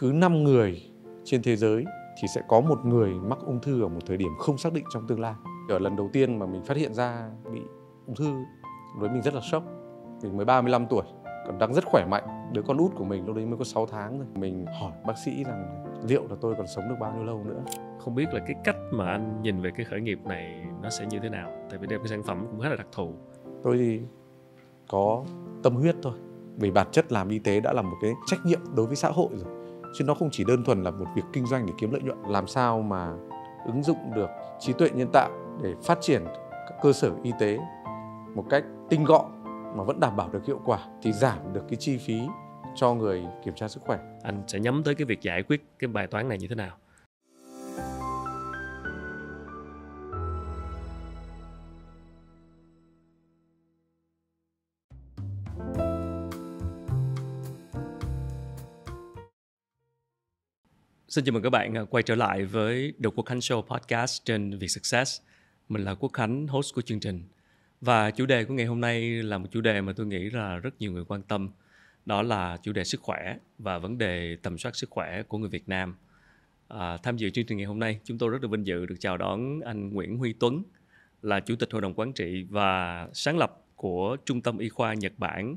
cứ 5 người trên thế giới thì sẽ có một người mắc ung thư ở một thời điểm không xác định trong tương lai. Ở lần đầu tiên mà mình phát hiện ra bị ung thư, với mình rất là sốc. Mình mới 35 tuổi, còn đang rất khỏe mạnh. Đứa con út của mình lúc đấy mới có 6 tháng rồi. Mình hỏi bác sĩ rằng liệu là tôi còn sống được bao nhiêu lâu nữa. Không biết là cái cách mà anh nhìn về cái khởi nghiệp này nó sẽ như thế nào? Tại vì đây cái sản phẩm cũng rất là đặc thù. Tôi thì có tâm huyết thôi. Vì bản chất làm y tế đã là một cái trách nhiệm đối với xã hội rồi chứ nó không chỉ đơn thuần là một việc kinh doanh để kiếm lợi nhuận làm sao mà ứng dụng được trí tuệ nhân tạo để phát triển các cơ sở y tế một cách tinh gọn mà vẫn đảm bảo được hiệu quả thì giảm được cái chi phí cho người kiểm tra sức khỏe. Anh sẽ nhắm tới cái việc giải quyết cái bài toán này như thế nào? Xin chào mừng các bạn à, quay trở lại với The Quốc Khánh Show Podcast trên Việt Success. Mình là Quốc Khánh, host của chương trình. Và chủ đề của ngày hôm nay là một chủ đề mà tôi nghĩ là rất nhiều người quan tâm. Đó là chủ đề sức khỏe và vấn đề tầm soát sức khỏe của người Việt Nam. À, tham dự chương trình ngày hôm nay, chúng tôi rất là vinh dự được chào đón anh Nguyễn Huy Tuấn, là Chủ tịch Hội đồng Quản trị và sáng lập của Trung tâm Y khoa Nhật Bản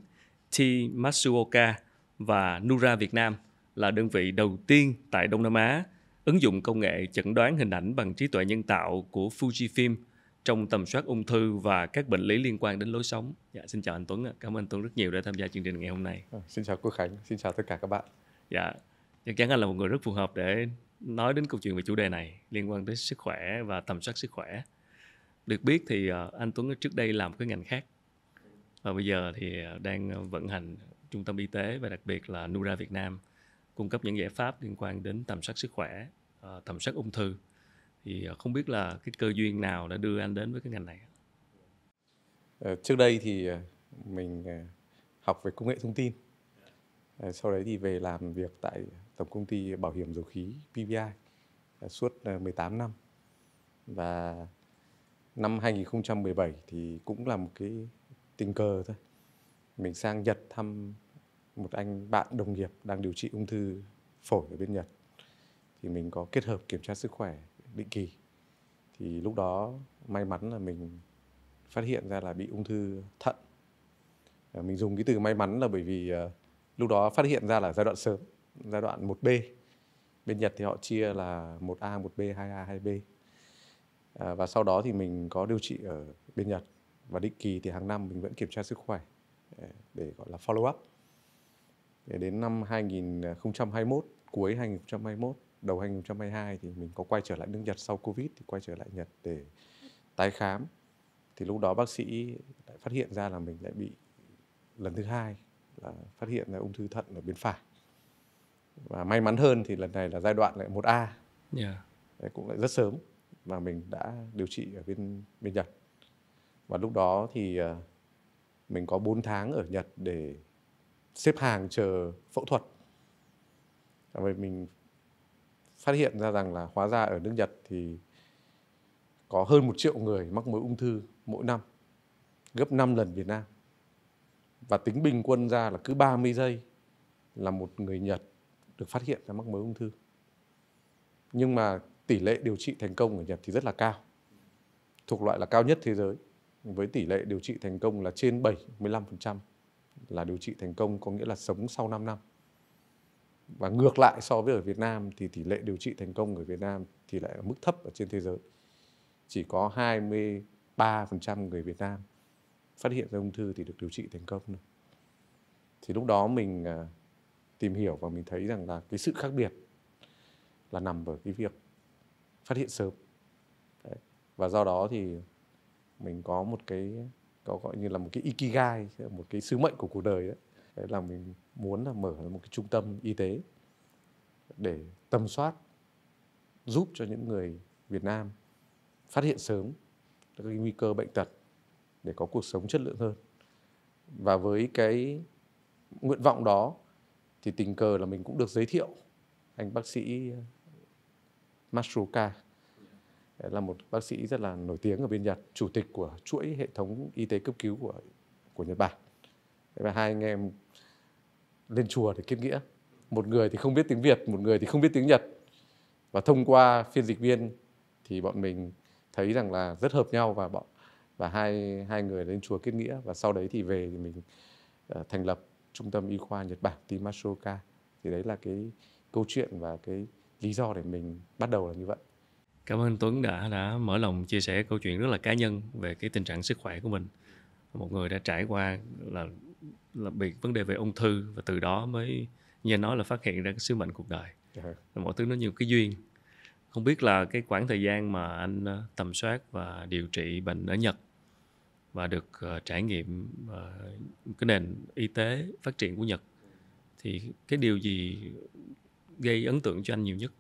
T. Matsuoka và Nura Việt Nam – là đơn vị đầu tiên tại Đông Nam Á ứng dụng công nghệ chẩn đoán hình ảnh bằng trí tuệ nhân tạo của Fujifilm trong tầm soát ung thư và các bệnh lý liên quan đến lối sống. Dạ, xin chào anh Tuấn. Cảm ơn anh Tuấn rất nhiều đã tham gia chương trình ngày hôm nay. À, xin chào Quốc Khánh. Xin chào tất cả các bạn. Dạ, chắc chắn anh là một người rất phù hợp để nói đến câu chuyện về chủ đề này liên quan tới sức khỏe và tầm soát sức khỏe. Được biết thì ờ, anh Tuấn trước đây làm cái ngành khác và bây giờ thì ờ, đang vận hành trung tâm y tế và đặc biệt là Nura Việt Nam cung cấp những giải pháp liên quan đến tầm soát sức khỏe ờ, tầm soát ung thư thì ờ, không biết là cái cơ duyên nào đã đưa anh đến với cái ngành này ờ, trước đây thì mình học về công nghệ thông tin sau đấy thì về làm việc tại tổng công ty bảo hiểm dầu khí PVI suốt 18 năm và năm 2017 thì cũng là một cái tình cờ thôi mình sang Nhật thăm một anh bạn đồng nghiệp đang điều trị ung thư phổi ở bên Nhật thì mình có kết hợp kiểm tra sức khỏe định kỳ thì lúc đó may mắn là mình phát hiện ra là bị ung thư thận mình dùng cái từ may mắn là bởi vì ờ, lúc đó phát hiện ra là giai đoạn sớm giai đoạn 1B bên Nhật thì họ chia là 1A 1B 2A 2B và sau đó thì mình có điều trị ở bên Nhật và định kỳ thì hàng năm mình vẫn kiểm tra sức khỏe ờ, để gọi là follow up để đến năm 2021, cuối 2021, đầu 2022 thì mình có quay trở lại nước Nhật sau Covid thì quay trở lại Nhật để tái khám. Thì lúc đó bác sĩ lại phát hiện ra là mình lại bị lần thứ hai là phát hiện là ung thư thận ở bên phải. Và may mắn hơn thì lần này là giai đoạn lại 1A. Yeah. Dạ. Đấy, cũng lại rất sớm và mình đã điều trị ở bên bên Nhật. Và lúc đó thì à, mình có 4 tháng ở Nhật để xếp hàng chờ phẫu thuật và mình phát hiện ra rằng là hóa ra ở nước Nhật thì có hơn một triệu người mắc mới ung thư mỗi năm gấp 5 lần Việt Nam và tính bình quân ra là cứ 30 giây là một người Nhật được phát hiện ra mắc mới ung thư nhưng mà tỷ lệ điều trị thành công ở Nhật thì rất là cao thuộc loại là cao nhất thế giới với tỷ lệ điều trị thành công là trên 75% là điều trị thành công có nghĩa là sống sau 5 năm. Và ngược lại so với ở Việt Nam thì tỷ lệ điều trị thành công ở Việt Nam thì lại ở mức thấp ở trên thế giới. Chỉ có 23% người Việt Nam phát hiện ra ung thư thì được điều trị thành công. Nữa. Thì lúc đó mình à, tìm hiểu và mình thấy rằng là cái sự khác biệt là nằm ở cái việc phát hiện sớm. Đấy. Và do đó thì mình có một cái có gọi như là một cái ikigai một cái sứ mệnh của cuộc đời đấy, đấy là mình muốn là mở một cái trung tâm y tế để tầm soát giúp cho những người Việt Nam phát hiện sớm các cái nguy cơ bệnh tật để có cuộc sống chất lượng hơn và với cái nguyện vọng đó thì tình cờ là mình cũng được giới thiệu anh bác sĩ Mastroka là một bác sĩ rất là nổi tiếng ở bên Nhật, chủ tịch của chuỗi hệ thống y tế cấp cứu của của Nhật Bản. Và hai anh em lên chùa để kết nghĩa. Một người thì không biết tiếng Việt, một người thì không biết tiếng Nhật. Và thông qua phiên dịch viên thì bọn mình thấy rằng là rất hợp nhau và bọn và hai hai người lên chùa kết nghĩa và sau đấy thì về thì mình uh, thành lập trung tâm y khoa Nhật Bản Timashoka. Thì đấy là cái câu chuyện và cái lý do để mình bắt đầu là như vậy. Cảm ơn Tuấn đã đã mở lòng chia sẻ câu chuyện rất là cá nhân về cái tình trạng sức khỏe của mình. Một người đã trải qua là là bị vấn đề về ung thư và từ đó mới nghe nói là phát hiện ra cái sứ mệnh cuộc đời. Uh-huh. Mọi thứ nó nhiều cái duyên. Không biết là cái khoảng thời gian mà anh ờ, tầm soát và điều trị bệnh ở Nhật và được uh, trải nghiệm uh, cái nền y tế phát triển của Nhật thì cái điều gì gây ấn tượng cho anh nhiều nhất?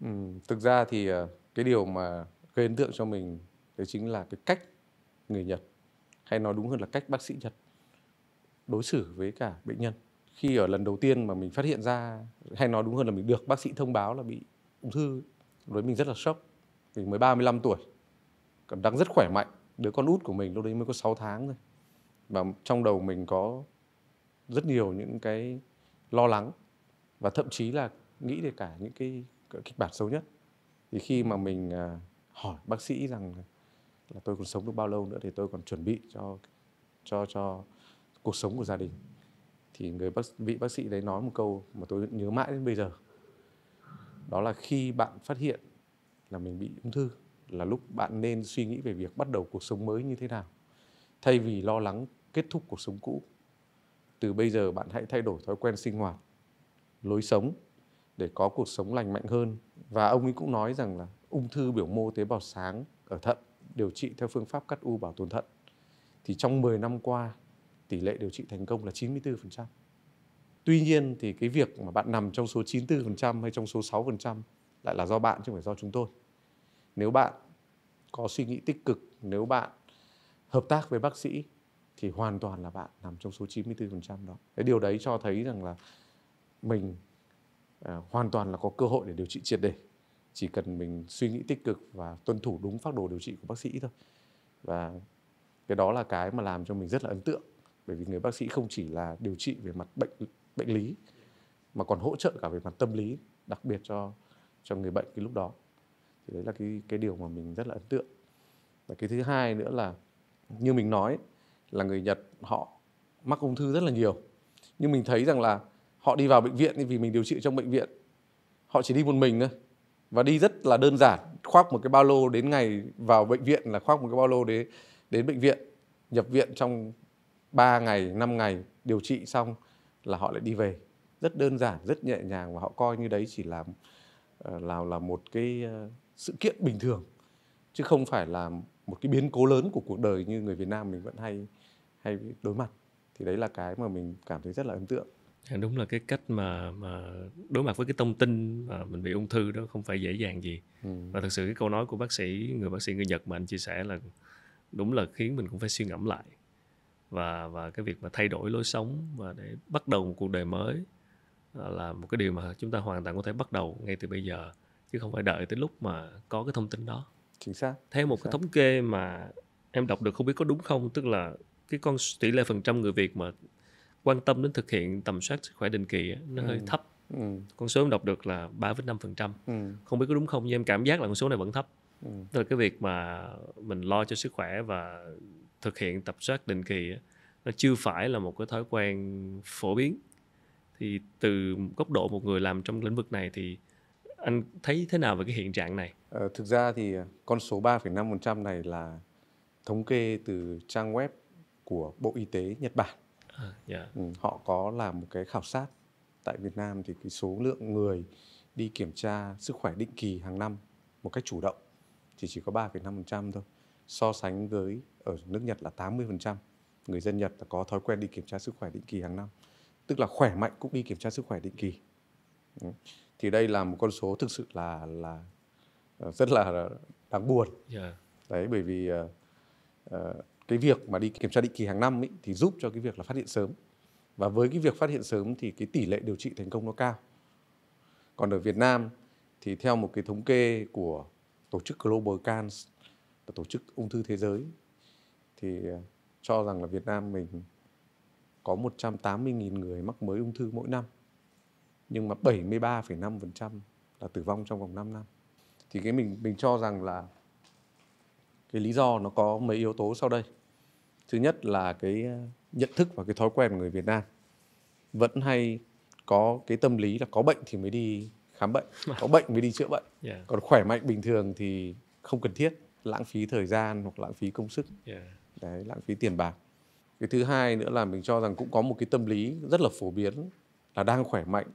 Ừ, thực ra thì uh cái điều mà gây ấn tượng cho mình đấy chính là cái cách người Nhật hay nói đúng hơn là cách bác sĩ Nhật đối xử với cả bệnh nhân khi ở lần đầu tiên mà mình phát hiện ra hay nói đúng hơn là mình được bác sĩ thông báo là bị ung thư đối với mình rất là sốc mình mới 35 tuổi còn đang rất khỏe mạnh đứa con út của mình lúc đấy mới có 6 tháng thôi và trong đầu mình có rất nhiều những cái lo lắng và thậm chí là nghĩ về cả những cái kịch bản xấu nhất thì khi mà mình à, hỏi bác sĩ rằng là tôi còn sống được bao lâu nữa thì tôi còn chuẩn bị cho cho cho cuộc sống của gia đình thì người bác vị bác sĩ đấy nói một câu mà tôi nhớ mãi đến bây giờ đó là khi bạn phát hiện là mình bị ung thư là lúc bạn nên suy nghĩ về việc bắt đầu cuộc sống mới như thế nào thay vì lo lắng kết thúc cuộc sống cũ từ bây giờ bạn hãy thay đổi thói quen sinh hoạt lối sống để có cuộc sống lành mạnh hơn và ông ấy cũng nói rằng là ung thư biểu mô tế bào sáng ở thận điều trị theo phương pháp cắt u bảo tồn thận thì trong 10 năm qua tỷ lệ điều trị thành công là 94%. Tuy nhiên thì cái việc mà bạn nằm trong số 94% hay trong số 6% lại là do bạn chứ không phải do chúng tôi. Nếu bạn có suy nghĩ tích cực, nếu bạn hợp tác với bác sĩ thì hoàn toàn là bạn nằm trong số 94% đó. Cái điều đấy cho thấy rằng là mình À, hoàn toàn là có cơ hội để điều trị triệt đề chỉ cần mình suy nghĩ tích cực và tuân thủ đúng phác đồ điều trị của bác sĩ thôi và cái đó là cái mà làm cho mình rất là ấn tượng bởi vì người bác sĩ không chỉ là điều trị về mặt bệnh bệnh lý mà còn hỗ trợ cả về mặt tâm lý đặc biệt cho cho người bệnh cái lúc đó thì đấy là cái cái điều mà mình rất là ấn tượng và cái thứ hai nữa là như mình nói là người Nhật họ mắc ung thư rất là nhiều nhưng mình thấy rằng là họ đi vào bệnh viện vì mình điều trị trong bệnh viện họ chỉ đi một mình thôi và đi rất là đơn giản khoác một cái ba lô đến ngày vào bệnh viện là khoác một cái ba lô đến đến bệnh viện nhập viện trong 3 ngày 5 ngày điều trị xong là họ lại đi về rất đơn giản rất nhẹ nhàng và họ coi như đấy chỉ là ờ, là là một cái ờ, sự kiện bình thường chứ không phải là một cái biến cố lớn của cuộc đời như người Việt Nam mình vẫn hay hay đối mặt thì đấy là cái mà mình cảm thấy rất là ấn tượng Dạ, đúng là cái cách mà mà đối mặt với cái thông tin mà mình bị ung thư đó không phải dễ dàng gì ừ. và thực sự cái câu nói của bác sĩ người bác sĩ người Nhật mà anh chia sẻ là đúng là khiến mình cũng phải suy ngẫm lại và và cái việc mà thay đổi lối sống và để bắt đầu một cuộc đời mới à, là một cái điều mà chúng ta hoàn toàn có thể bắt đầu ngay từ bây giờ chứ không phải đợi tới lúc mà có cái thông tin đó chính xác theo một xác. cái thống kê mà em đọc được không biết có đúng không tức là cái con tỷ lệ phần trăm người Việt mà quan tâm đến thực hiện tầm soát sức khỏe định kỳ nó ừ. hơi thấp ừ. con số em đọc được là 3,5% ừ. không biết có đúng không nhưng em cảm giác là con số này vẫn thấp ừ. tức là cái việc mà mình lo cho sức khỏe và thực hiện tầm soát định kỳ nó chưa phải là một cái thói quen phổ biến thì từ góc độ một người làm trong lĩnh vực này thì anh thấy thế nào về cái hiện trạng này? Ờ, thực ra thì con số 3,5% này là thống kê từ trang web của Bộ Y tế Nhật Bản yeah. Dạ. ừ, họ có làm một cái khảo sát tại Việt Nam thì cái số lượng người đi kiểm tra sức khỏe định kỳ hàng năm một cách chủ động thì chỉ có 3,5% thôi so sánh với ở nước Nhật là 80% người dân Nhật là có thói quen đi kiểm tra sức khỏe định kỳ hàng năm tức là khỏe mạnh cũng đi kiểm tra sức khỏe định kỳ thì đây là một con số thực sự là là ờ, rất là đáng buồn yeah. Dạ. đấy bởi vì uh, cái việc mà đi kiểm tra định kỳ hàng năm ấy, thì giúp cho cái việc là phát hiện sớm và với cái việc phát hiện sớm thì cái tỷ lệ điều trị thành công nó cao còn ở Việt Nam thì theo một cái thống kê của tổ chức Global Cancer tổ chức ung thư thế giới thì ờ, cho rằng là Việt Nam mình có 180.000 người mắc mới ung thư mỗi năm nhưng mà 73,5% là tử vong trong vòng 5 năm. Thì cái mình mình cho rằng là cái lý do nó có mấy yếu tố sau đây thứ nhất là cái ờ, nhận thức và cái thói quen của người Việt Nam vẫn hay có cái tâm lý là có bệnh thì mới đi khám bệnh có bệnh mới đi chữa bệnh yeah. còn khỏe mạnh bình thường thì không cần thiết lãng phí thời gian hoặc lãng phí công sức yeah. đấy lãng phí tiền bạc cái thứ hai nữa là mình cho rằng cũng có một cái tâm lý rất là phổ biến là đang khỏe mạnh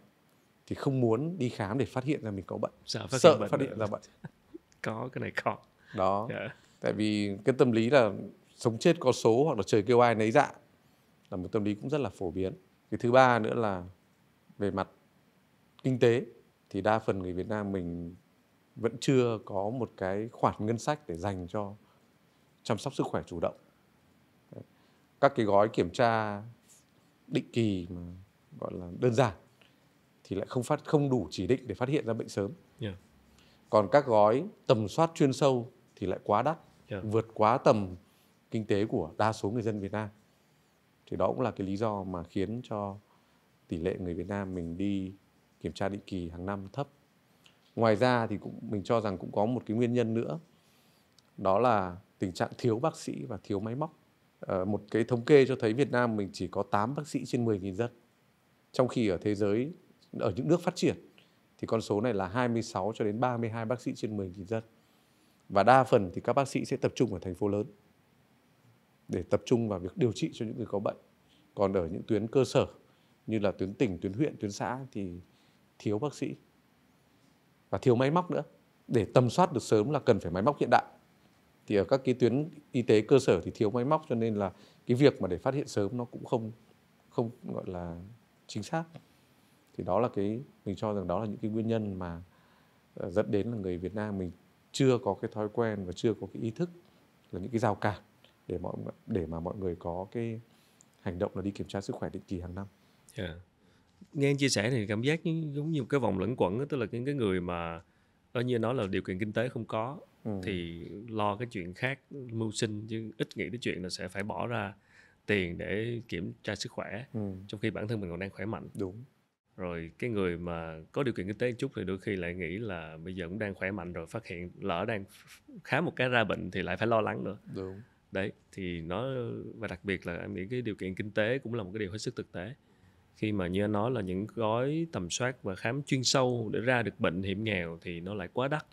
thì không muốn đi khám để phát hiện ra mình có bệnh sợ phát, sợ phát hiện ra bệnh có cái này có đó yeah. tại vì cái tâm lý là sống chết có số hoặc là trời kêu ai nấy dạ là một tâm lý cũng rất là phổ biến cái thứ ba nữa là về mặt kinh tế thì đa phần người Việt Nam mình vẫn chưa có một cái khoản ngân sách để dành cho chăm sóc sức khỏe chủ động các cái gói kiểm tra định kỳ mà gọi là đơn giản thì lại không phát không đủ chỉ định để phát hiện ra bệnh sớm yeah. Dạ. còn các gói tầm soát chuyên sâu thì lại quá đắt yeah. Dạ. vượt quá tầm kinh tế của đa số người dân Việt Nam. Thì đó cũng là cái lý do mà khiến cho tỷ lệ người Việt Nam mình đi kiểm tra định kỳ hàng năm thấp. Ngoài ra thì cũng mình cho rằng cũng có một cái nguyên nhân nữa. Đó là tình trạng thiếu bác sĩ và thiếu máy móc. À, một cái thống kê cho thấy Việt Nam mình chỉ có 8 bác sĩ trên 10.000 dân. Trong khi ở thế giới ở những nước phát triển thì con số này là 26 cho đến 32 bác sĩ trên 10.000 dân. Và đa phần thì các bác sĩ sẽ tập trung ở thành phố lớn để tập trung vào việc điều trị cho những người có bệnh còn ở những tuyến cơ sở như là tuyến tỉnh tuyến huyện tuyến xã thì thiếu bác sĩ và thiếu máy móc nữa để tầm soát được sớm là cần phải máy móc hiện đại thì ở các cái tuyến y tế cơ sở thì thiếu máy móc cho nên là cái việc mà để phát hiện sớm nó cũng không không gọi là chính xác thì đó là cái mình cho rằng đó là những cái nguyên nhân mà ờ, dẫn đến là người Việt Nam mình chưa có cái thói quen và chưa có cái ý thức là những cái rào cản để mọi để mà mọi người có cái hành động là đi kiểm tra sức khỏe định kỳ hàng năm. Yeah. Dạ. Nghe anh chia sẻ thì cảm giác giống như một cái vòng lẫn quẩn đó, tức là những cái người mà đó như nói là điều kiện kinh tế không có ừ. thì lo cái chuyện khác mưu sinh chứ ít nghĩ đến chuyện là sẽ phải bỏ ra tiền để kiểm tra sức khỏe ừ. trong khi bản thân mình còn đang khỏe mạnh đúng rồi cái người mà có điều kiện kinh tế chút thì đôi khi lại nghĩ là bây giờ cũng đang khỏe mạnh rồi phát hiện lỡ đang khá một cái ra bệnh thì lại phải lo lắng nữa đúng đấy thì nó và đặc biệt là em nghĩ cái điều kiện kinh tế cũng là một cái điều hết sức thực tế khi mà như anh nói là những gói tầm soát và khám chuyên sâu để ra được bệnh hiểm nghèo thì nó lại quá đắt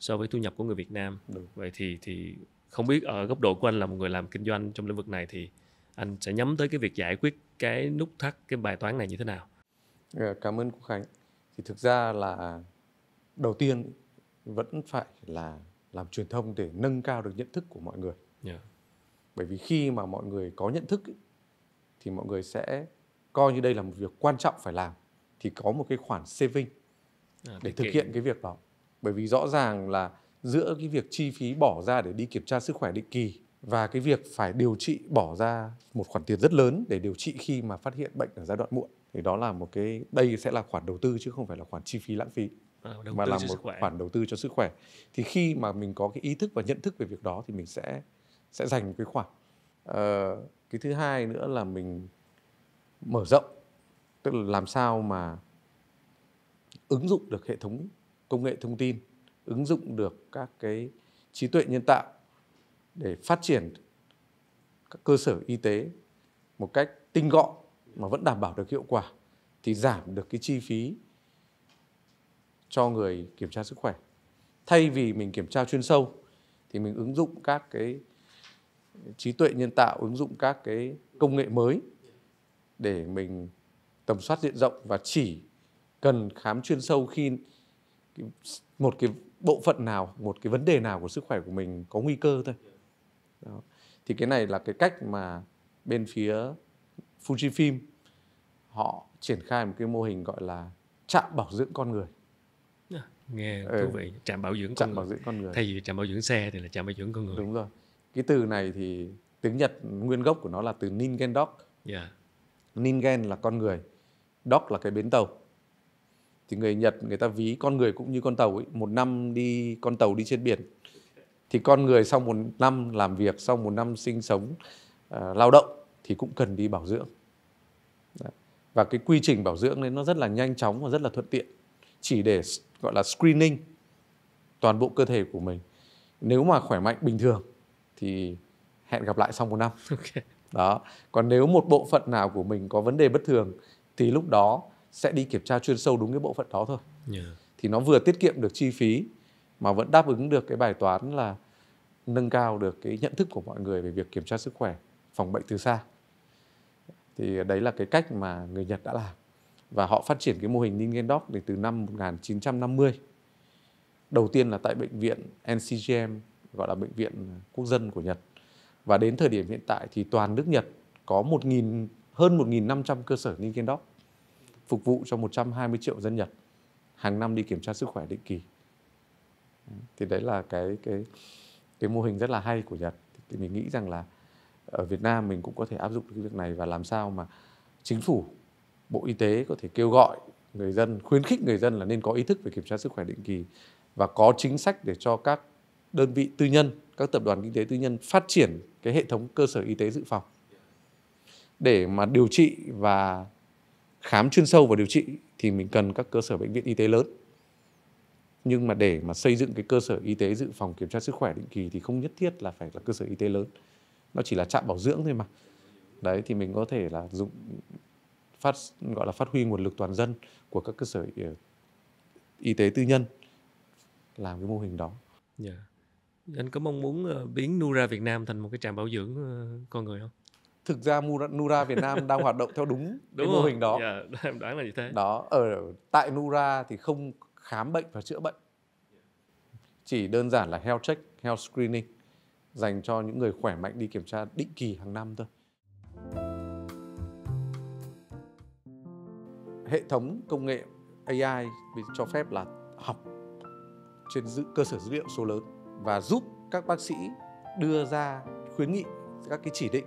so với thu nhập của người Việt Nam Đúng. vậy thì thì không biết ở góc độ của anh là một người làm kinh doanh trong lĩnh vực này thì anh sẽ nhắm tới cái việc giải quyết cái nút thắt cái bài toán này như thế nào ờ, cảm ơn quốc khánh thì thực ra là đầu tiên vẫn phải là làm truyền thông để nâng cao được nhận thức của mọi người yeah. Dạ bởi vì khi mà mọi người có nhận thức thì mọi người sẽ coi như đây là một việc quan trọng phải làm thì có một cái khoản saving à, để thực hiện cái việc đó bởi vì rõ ràng là giữa cái việc chi phí bỏ ra để đi kiểm tra sức khỏe định kỳ và cái việc phải điều trị bỏ ra một khoản tiền rất lớn để điều trị khi mà phát hiện bệnh ở giai đoạn muộn thì đó là một cái đây sẽ là khoản đầu tư chứ không phải là khoản chi phí lãng phí à, mà là một khoản đầu tư cho sức khỏe thì khi mà mình có cái ý thức và nhận thức về việc đó thì mình sẽ sẽ dành một cái khoản, ờ, cái thứ hai nữa là mình mở rộng tức là làm sao mà ứng dụng được hệ thống công nghệ thông tin ứng dụng được các cái trí tuệ nhân tạo để phát triển các cơ sở y tế một cách tinh gọn mà vẫn đảm bảo được hiệu quả thì giảm được cái chi phí cho người kiểm tra sức khỏe thay vì mình kiểm tra chuyên sâu thì mình ứng dụng các cái trí tuệ nhân tạo ứng dụng các cái công nghệ mới để mình tầm soát diện rộng và chỉ cần khám chuyên sâu khi một cái bộ phận nào một cái vấn đề nào của sức khỏe của mình có nguy cơ thôi Đó. thì cái này là cái cách mà bên phía Fujifilm họ triển khai một cái mô hình gọi là trạm bảo dưỡng con người nghe ừ. thú vị trạm bảo dưỡng trạm con bảo người. dưỡng con người thay vì trạm bảo dưỡng xe thì là trạm bảo dưỡng con người đúng rồi cái từ này thì tiếng Nhật nguyên gốc của nó là từ Ningen Dog. Yeah. Dạ. Ningen là con người, Dog là cái bến tàu. Thì người Nhật người ta ví con người cũng như con tàu ấy, một năm đi con tàu đi trên biển. Thì con người sau một năm làm việc, sau một năm sinh sống, uh, lao động thì cũng cần đi bảo dưỡng. Đấy. Và cái quy trình bảo dưỡng nên nó rất là nhanh chóng và rất là thuận tiện. Chỉ để gọi là screening toàn bộ cơ thể của mình. Nếu mà khỏe mạnh bình thường thì hẹn gặp lại sau một năm okay. đó còn nếu một bộ phận nào của mình có vấn đề bất thường thì lúc đó sẽ đi kiểm tra chuyên sâu đúng cái bộ phận đó thôi yeah. thì nó vừa tiết kiệm được chi phí mà vẫn đáp ứng được cái bài toán là nâng cao được cái nhận thức của mọi người về việc kiểm tra sức khỏe phòng bệnh từ xa thì đấy là cái cách mà người Nhật đã làm và họ phát triển cái mô hình Ningen Dog từ năm 1950 đầu tiên là tại bệnh viện NCGM gọi là bệnh viện quốc dân của Nhật. Và đến thời điểm hiện tại thì toàn nước Nhật có 1.000 hơn 1.500 cơ sở nghiên Ninken đó phục vụ cho 120 triệu dân Nhật hàng năm đi kiểm tra sức khỏe định kỳ. Thì đấy là cái cái cái mô hình rất là hay của Nhật. Thì mình nghĩ rằng là ở Việt Nam mình cũng có thể áp dụng cái việc này và làm sao mà chính phủ, Bộ Y tế có thể kêu gọi người dân, khuyến khích người dân là nên có ý thức về kiểm tra sức khỏe định kỳ và có chính sách để cho các đơn vị tư nhân, các tập đoàn kinh tế tư nhân phát triển cái hệ thống cơ sở y tế dự phòng để mà điều trị và khám chuyên sâu và điều trị thì mình cần các cơ sở bệnh viện y tế lớn nhưng mà để mà xây dựng cái cơ sở y tế dự phòng kiểm tra sức khỏe định kỳ thì không nhất thiết là phải là cơ sở y tế lớn nó chỉ là trạm bảo dưỡng thôi mà đấy thì mình có thể là dùng phát gọi là phát huy nguồn lực toàn dân của các cơ sở ờ, y tế tư nhân làm cái mô hình đó yeah. Dạ anh có mong muốn ờ, biến Nura Việt Nam thành một cái trạm bảo dưỡng ờ, con người không? Thực ra Nura Việt Nam đang hoạt động theo đúng, đúng cái mô hình đó. Dạ, em đoán là như thế. Đó, ở tại Nura thì không khám bệnh và chữa bệnh. Chỉ đơn giản là health check, health screening dành cho những người khỏe mạnh đi kiểm tra định kỳ hàng năm thôi. Hệ thống công nghệ AI cho phép là học trên cơ sở dữ liệu số lớn và giúp các bác sĩ đưa ra khuyến nghị các cái chỉ định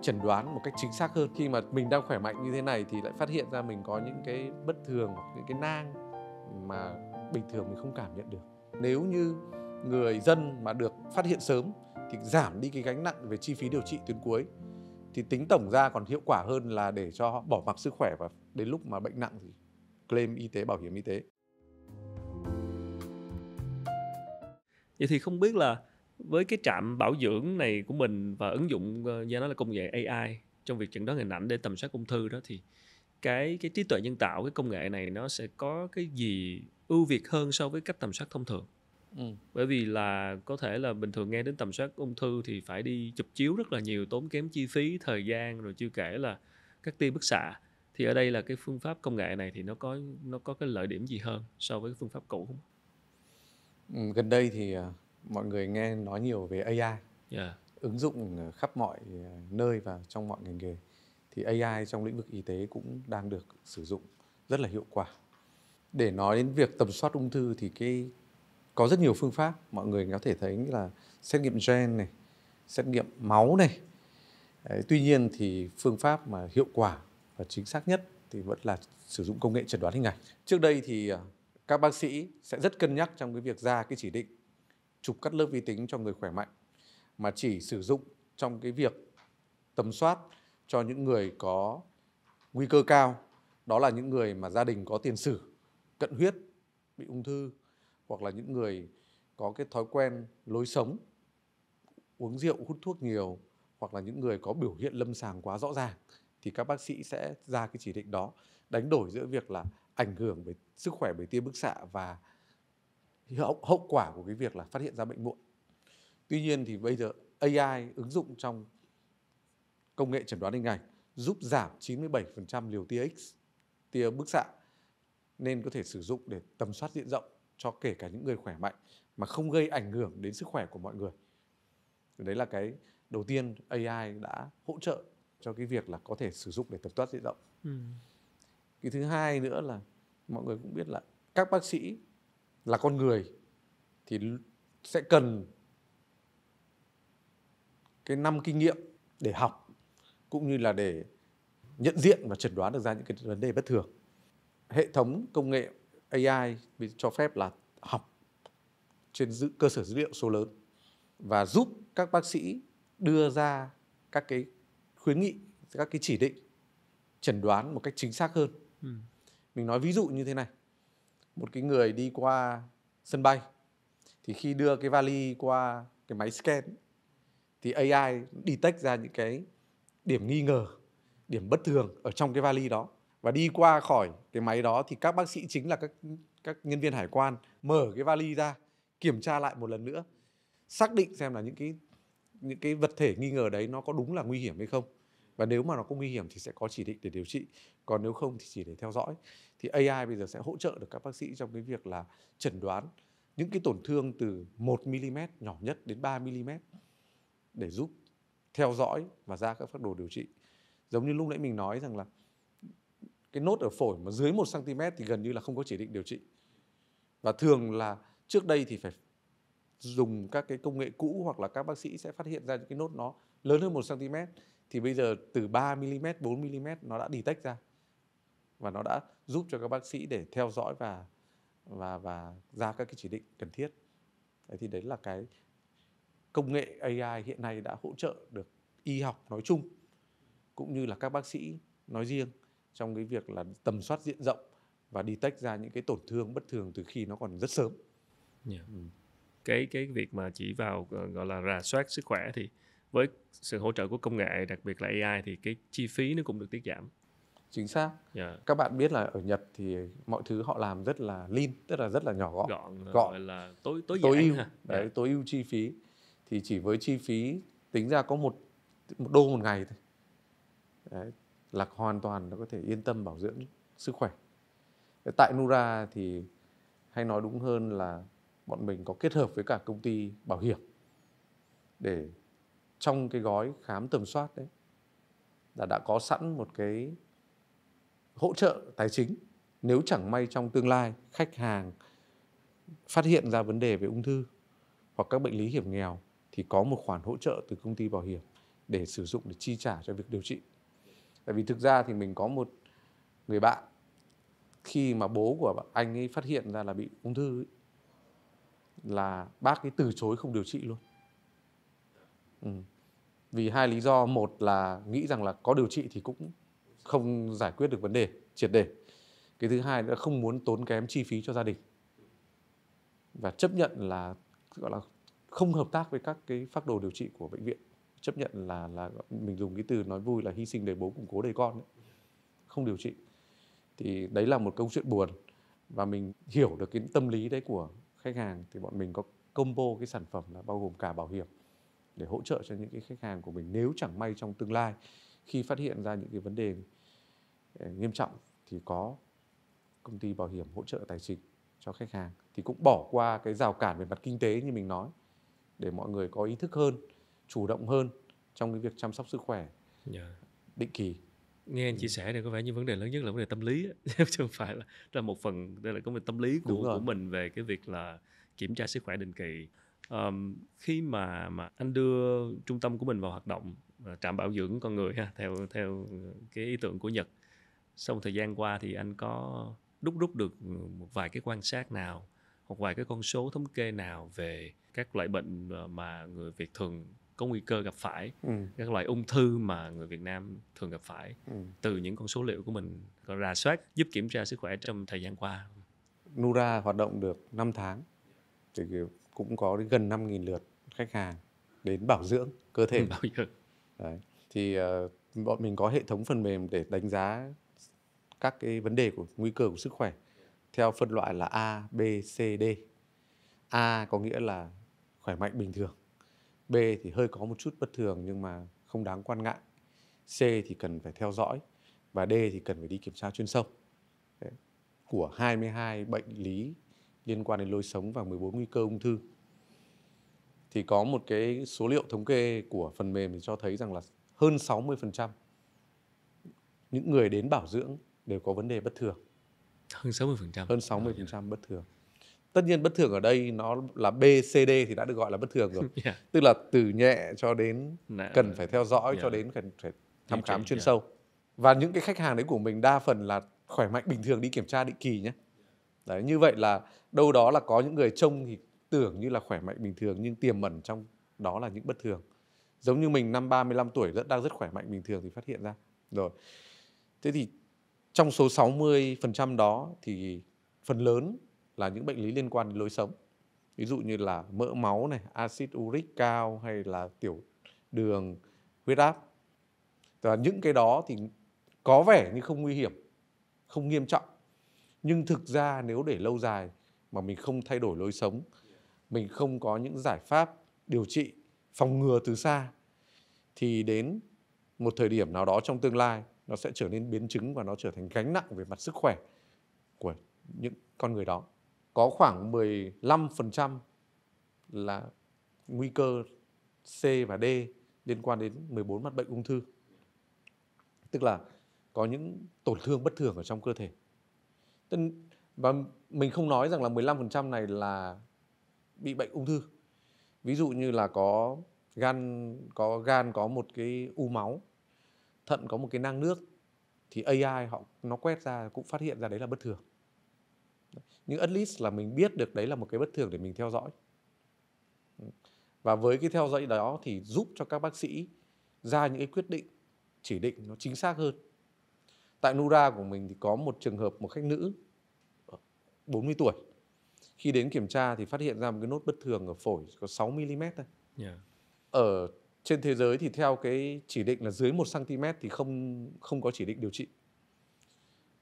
chẩn đoán một cách chính xác hơn khi mà mình đang khỏe mạnh như thế này thì lại phát hiện ra mình có những cái bất thường những cái nang mà bình thường mình không cảm nhận được nếu như người dân mà được phát hiện sớm thì giảm đi cái gánh nặng về chi phí điều trị tuyến cuối thì tính tổng ra còn hiệu quả hơn là để cho họ bỏ mặc sức khỏe và đến lúc mà bệnh nặng thì claim y tế bảo hiểm y tế vậy thì không biết là với cái trạm bảo dưỡng này của mình và ứng dụng ờ, do nó là công nghệ AI trong việc chẩn đoán hình ảnh để tầm soát ung thư đó thì cái cái trí tuệ nhân tạo cái công nghệ này nó sẽ có cái gì ưu việt hơn so với cách tầm soát thông thường ừ. bởi vì là có thể là bình thường nghe đến tầm soát ung thư thì phải đi chụp chiếu rất là nhiều tốn kém chi phí thời gian rồi chưa kể là các tia bức xạ thì ở đây là cái phương pháp công nghệ này thì nó có nó có cái lợi điểm gì hơn so với phương pháp cũ không Ừ, gần đây thì à, mọi người nghe nói nhiều về AI yeah. ứng dụng à, khắp mọi à, nơi và trong mọi ngành nghề thì AI trong lĩnh vực y tế cũng đang được sử dụng rất là hiệu quả để nói đến việc tầm soát ung thư thì cái có rất nhiều phương pháp mọi người có thể thấy là xét nghiệm gen này xét nghiệm máu này Đấy, tuy nhiên thì phương pháp mà hiệu quả và chính xác nhất thì vẫn là sử dụng công nghệ chẩn đoán hình ảnh trước đây thì các bác sĩ sẽ rất cân nhắc trong cái việc ra cái chỉ định chụp cắt lớp vi tính cho người khỏe mạnh mà chỉ sử dụng trong cái việc tầm soát cho những người có nguy cơ cao đó là những người mà gia đình có tiền sử cận huyết bị ung thư hoặc là những người có cái thói quen lối sống uống rượu hút thuốc nhiều hoặc là những người có biểu hiện lâm sàng quá rõ ràng thì các bác sĩ sẽ ra cái chỉ định đó đánh đổi giữa việc là ảnh hưởng về sức khỏe bởi tia bức xạ và hậu, hậu quả của cái việc là phát hiện ra bệnh muộn. Tuy nhiên thì bây giờ AI ứng dụng trong công nghệ chẩn đoán hình ảnh giúp giảm 97% liều tia X, tia bức xạ nên có thể sử dụng để tầm soát diện rộng cho kể cả những người khỏe mạnh mà không gây ảnh hưởng đến sức khỏe của mọi người. Đấy là cái đầu tiên AI đã hỗ trợ cho cái việc là có thể sử dụng để tầm soát diện rộng. Ừ cái thứ hai nữa là mọi người cũng biết là các bác sĩ là con người thì sẽ cần cái năm kinh nghiệm để học cũng như là để nhận diện và chẩn đoán được ra những cái vấn đề bất thường hệ thống công nghệ AI bị cho phép là học trên dữ, cơ sở dữ liệu số lớn và giúp các bác sĩ đưa ra các cái khuyến nghị các cái chỉ định chẩn đoán một cách chính xác hơn Ừ. mình nói ví dụ như thế này một cái người đi qua sân bay thì khi đưa cái vali qua cái máy scan thì AI detect ra những cái điểm nghi ngờ, điểm bất thường ở trong cái vali đó và đi qua khỏi cái máy đó thì các bác sĩ chính là các các nhân viên hải quan mở cái vali ra kiểm tra lại một lần nữa xác định xem là những cái những cái vật thể nghi ngờ đấy nó có đúng là nguy hiểm hay không và nếu mà nó có nguy hiểm thì sẽ có chỉ định để điều trị còn nếu không thì chỉ để theo dõi thì AI bây giờ sẽ hỗ trợ được các bác sĩ trong cái việc là chẩn đoán những cái tổn thương từ 1 mm nhỏ nhất đến 3 mm để giúp theo dõi và ra các phác đồ điều trị giống như lúc nãy mình nói rằng là cái nốt ở phổi mà dưới 1 cm thì gần như là không có chỉ định điều trị và thường là trước đây thì phải dùng các cái công nghệ cũ hoặc là các bác sĩ sẽ phát hiện ra những cái nốt nó lớn hơn 1 cm thì bây giờ từ 3 mm, 4 mm nó đã detect ra và nó đã giúp cho các bác sĩ để theo dõi và và và ra các cái chỉ định cần thiết. Đấy thì đấy là cái công nghệ AI hiện nay đã hỗ trợ được y học nói chung cũng như là các bác sĩ nói riêng trong cái việc là tầm soát diện rộng và detect ra những cái tổn thương bất thường từ khi nó còn rất sớm. Yeah. Dạ. Ừ. Cái cái việc mà chỉ vào ờ, gọi là rà soát sức khỏe thì với sự hỗ trợ của công nghệ đặc biệt là AI thì cái chi phí nó cũng được tiết giảm chính xác yeah. Dạ. các bạn biết là ở Nhật thì mọi thứ họ làm rất là lean tức là rất là nhỏ gọn gọn, gọn. là tối tối tối ưu đấy yeah. Dạ. tối ưu chi phí thì chỉ với chi phí tính ra có một một đô một ngày thôi đấy, là hoàn toàn nó có thể yên tâm bảo dưỡng sức khỏe tại Nura thì hay nói đúng hơn là bọn mình có kết hợp với cả công ty bảo hiểm để trong cái gói khám tầm soát đấy là đã có sẵn một cái hỗ trợ tài chính nếu chẳng may trong tương lai khách hàng phát hiện ra vấn đề về ung thư hoặc các bệnh lý hiểm nghèo thì có một khoản hỗ trợ từ công ty bảo hiểm để sử dụng để chi trả cho việc điều trị. Tại vì thực ra thì mình có một người bạn khi mà bố của anh ấy phát hiện ra là bị ung thư ấy, là bác ấy từ chối không điều trị luôn. Ừ vì hai lý do một là nghĩ rằng là có điều trị thì cũng không giải quyết được vấn đề triệt để cái thứ hai là không muốn tốn kém chi phí cho gia đình và chấp nhận là gọi là không hợp tác với các cái phác đồ điều trị của bệnh viện chấp nhận là là mình dùng cái từ nói vui là hy sinh để bố củng cố đời con ấy. không điều trị thì đấy là một câu chuyện buồn và mình hiểu được cái tâm lý đấy của khách hàng thì bọn mình có combo cái sản phẩm là bao gồm cả bảo hiểm để hỗ trợ cho những cái khách hàng của mình nếu chẳng may trong tương lai khi phát hiện ra những cái vấn đề ờ, nghiêm trọng thì có công ty bảo hiểm hỗ trợ tài chính cho khách hàng thì cũng bỏ qua cái rào cản về mặt kinh tế như mình nói để mọi người có ý thức hơn chủ động hơn trong cái việc chăm sóc sức khỏe yeah. Dạ. định kỳ nghe anh chia ừ. sẻ này có vẻ như vấn đề lớn nhất là vấn đề tâm lý chứ không phải là, là một phần đây là có một tâm lý của của mình về cái việc là kiểm tra sức khỏe định kỳ um, khi mà mà anh đưa trung tâm của mình vào hoạt động ờ, trạm bảo dưỡng con người ha theo theo cái ý tưởng của nhật sau một thời gian qua thì anh có đúc rút được một vài cái quan sát nào hoặc vài cái con số thống kê nào về các loại bệnh ờ, mà người việt thường có nguy cơ gặp phải ừ. các loại ung thư mà người Việt Nam thường gặp phải ừ. từ những con số liệu của mình còn rà soát giúp kiểm tra sức khỏe trong thời gian qua. Nura hoạt động được 5 tháng thì cũng có gần 5.000 lượt khách hàng đến bảo dưỡng cơ thể. bảo dưỡng. Đấy. Thì uh, bọn mình có hệ thống phần mềm để đánh giá các cái vấn đề của nguy cơ của sức khỏe theo phân loại là A, B, C, D. A có nghĩa là khỏe mạnh bình thường. B thì hơi có một chút bất thường nhưng mà không đáng quan ngại. C thì cần phải theo dõi và D thì cần phải đi kiểm tra chuyên sâu. Đấy. Của 22 bệnh lý liên quan đến lối sống và 14 nguy cơ ung thư. Thì có một cái số liệu thống kê của phần mềm thì cho thấy rằng là hơn 60% những người đến bảo dưỡng đều có vấn đề bất thường. Hơn 60%. Hơn 60% dạ. bất thường. Tất nhiên bất thường ở đây nó là B, C, D thì đã được gọi là bất thường rồi. yeah. Dạ. Tức là từ nhẹ cho đến cần phải theo dõi yeah. cho dạ. đến cần phải thăm khám chuyên yeah. sâu. Và những cái khách hàng đấy của mình đa phần là khỏe mạnh bình thường đi kiểm tra định kỳ nhé đấy như vậy là đâu đó là có những người trông thì tưởng như là khỏe mạnh bình thường nhưng tiềm ẩn trong đó là những bất thường giống như mình năm 35 tuổi rất đang rất khỏe mạnh bình thường thì phát hiện ra rồi thế thì trong số 60% đó thì phần lớn là những bệnh lý liên quan đến lối sống ví dụ như là mỡ máu này axit uric cao hay là tiểu đường huyết áp và những cái đó thì có vẻ như không nguy hiểm không nghiêm trọng nhưng thực ra nếu để lâu dài mà mình không thay đổi lối sống mình không có những giải pháp điều trị phòng ngừa từ xa thì đến một thời điểm nào đó trong tương lai nó sẽ trở nên biến chứng và nó trở thành gánh nặng về mặt sức khỏe của những con người đó. Có khoảng 15% là nguy cơ C và D liên quan đến 14 mặt bệnh ung thư. Tức là có những tổn thương bất thường ở trong cơ thể và mình không nói rằng là 15% này là bị bệnh ung thư. Ví dụ như là có gan có gan có một cái u máu, thận có một cái nang nước thì AI họ nó quét ra cũng phát hiện ra đấy là bất thường. Nhưng at least là mình biết được đấy là một cái bất thường để mình theo dõi. Và với cái theo dõi đó thì giúp cho các bác sĩ ra những cái quyết định chỉ định nó chính xác hơn tại Nura của mình thì có một trường hợp một khách nữ 40 ờ, tuổi khi đến kiểm tra thì phát hiện ra một cái nốt bất thường ở phổi có 6 mm thôi. Yeah. Dạ. Ở trên thế giới thì theo cái chỉ định là dưới 1 cm thì không không có chỉ định điều trị.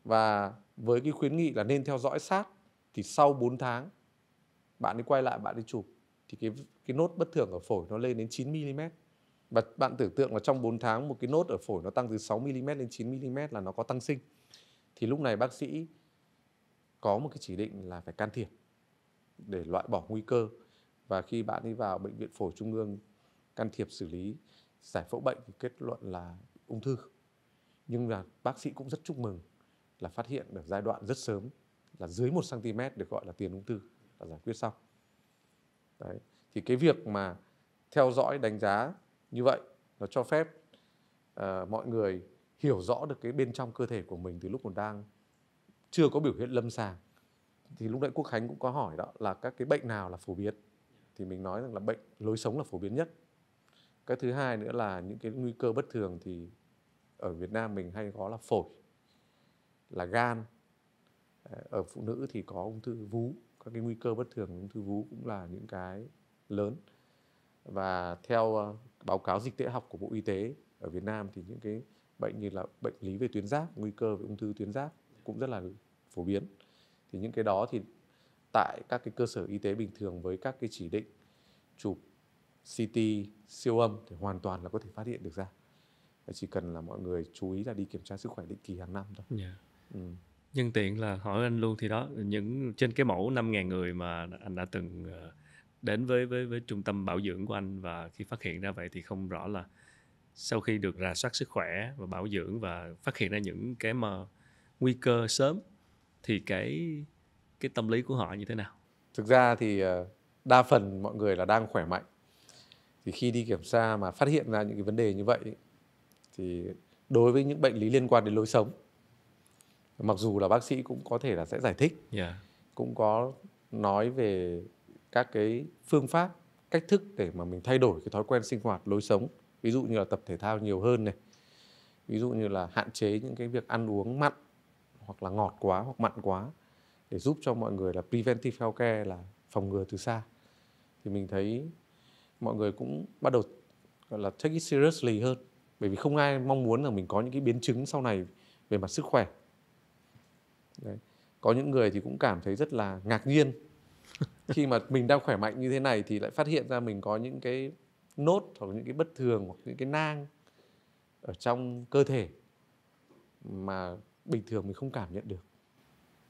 Và với cái khuyến nghị là nên theo dõi sát thì sau 4 tháng bạn đi quay lại bạn đi chụp thì cái cái nốt bất thường ở phổi nó lên đến 9 mm và bạn tưởng tượng là trong 4 tháng một cái nốt ở phổi nó tăng từ 6 mm lên 9 mm là nó có tăng sinh thì lúc này bác sĩ có một cái chỉ định là phải can thiệp để loại bỏ nguy cơ và khi bạn đi vào bệnh viện phổi trung ương can thiệp xử lý giải phẫu bệnh thì kết luận là ung thư nhưng là bác sĩ cũng rất chúc mừng là phát hiện ở giai đoạn rất sớm là dưới 1 cm được gọi là tiền ung thư là giải quyết xong. Đấy. Thì cái việc mà theo dõi đánh giá như vậy nó cho phép uh, mọi người hiểu rõ được cái bên trong cơ thể của mình từ lúc còn đang chưa có biểu hiện lâm sàng thì lúc nãy quốc khánh cũng có hỏi đó là các cái bệnh nào là phổ biến thì mình nói rằng là bệnh lối sống là phổ biến nhất cái thứ hai nữa là những cái nguy cơ bất thường thì ở Việt Nam mình hay có là phổi là gan ờ, ở phụ nữ thì có ung thư vú các cái nguy cơ bất thường ung thư vú cũng là những cái lớn và theo ờ, báo cáo dịch tễ học của Bộ Y tế ở Việt Nam thì những cái bệnh như là bệnh lý về tuyến giáp, nguy cơ về ung thư tuyến giáp cũng rất là phổ biến. Thì những cái đó thì tại các cái cơ sở y tế bình thường với các cái chỉ định chụp CT, siêu âm thì hoàn toàn là có thể phát hiện được ra. Chỉ cần là mọi người chú ý là đi kiểm tra sức khỏe định kỳ hàng năm thôi. Yeah. Dạ. Ừ. Nhân tiện là hỏi anh luôn thì đó những trên cái mẫu 5.000 người mà anh đã từng uh, đến với với với trung tâm bảo dưỡng của anh và khi phát hiện ra vậy thì không rõ là sau khi được rà soát sức khỏe và bảo dưỡng và phát hiện ra những cái mà nguy cơ sớm thì cái cái tâm lý của họ như thế nào? Thực ra thì ờ, đa phần mọi người là đang khỏe mạnh thì khi đi kiểm tra mà phát hiện ra những cái vấn đề như vậy thì đối với những bệnh lý liên quan đến lối sống mặc dù là bác sĩ cũng có thể là sẽ giải thích yeah. Dạ. cũng có nói về các cái phương pháp cách thức để mà mình thay đổi cái thói quen sinh hoạt lối sống ví dụ như là tập thể thao nhiều hơn này ví dụ như là hạn chế những cái việc ăn uống mặn hoặc là ngọt quá hoặc mặn quá để giúp cho mọi người là preventive healthcare là phòng ngừa từ xa thì mình thấy mọi người cũng bắt đầu gọi là take it seriously hơn bởi vì không ai mong muốn là mình có những cái biến chứng sau này về mặt sức khỏe Đấy. có những người thì cũng cảm thấy rất là ngạc nhiên khi mà mình đang khỏe mạnh như thế này thì lại phát hiện ra mình có những cái nốt hoặc những cái bất thường hoặc những cái nang ở trong cơ thể mà bình thường mình không cảm nhận được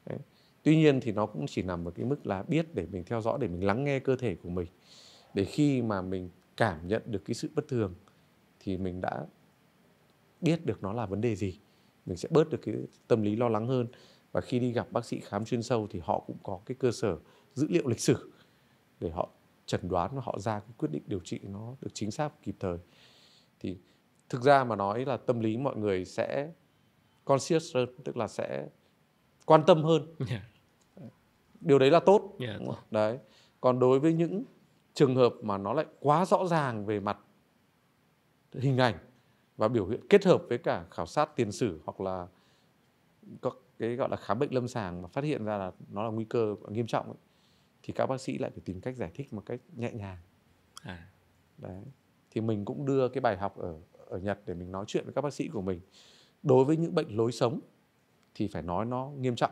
Đấy. tuy nhiên thì nó cũng chỉ nằm ở cái mức là biết để mình theo dõi để mình lắng nghe cơ thể của mình để khi mà mình cảm nhận được cái sự bất thường thì mình đã biết được nó là vấn đề gì mình sẽ bớt được cái tâm lý lo lắng hơn và khi đi gặp bác sĩ khám chuyên sâu thì họ cũng có cái cơ sở dữ liệu lịch sử để họ chẩn đoán và họ ra cái quyết định điều trị nó được chính xác kịp thời thì thực ra mà nói là tâm lý mọi người sẽ conscious hơn tức là sẽ quan tâm hơn yeah. điều đấy là tốt yeah. đấy còn đối với những trường hợp mà nó lại quá rõ ràng về mặt hình ảnh và biểu hiện kết hợp với cả khảo sát tiền sử hoặc là các cái gọi là khám bệnh lâm sàng mà phát hiện ra là nó là nguy cơ nghiêm trọng ấy, thì các bác sĩ lại phải tìm cách giải thích một cách nhẹ nhàng à. đấy thì mình cũng đưa cái bài học ở ở Nhật để mình nói chuyện với các bác sĩ của mình đối với những bệnh lối sống thì phải nói nó nghiêm trọng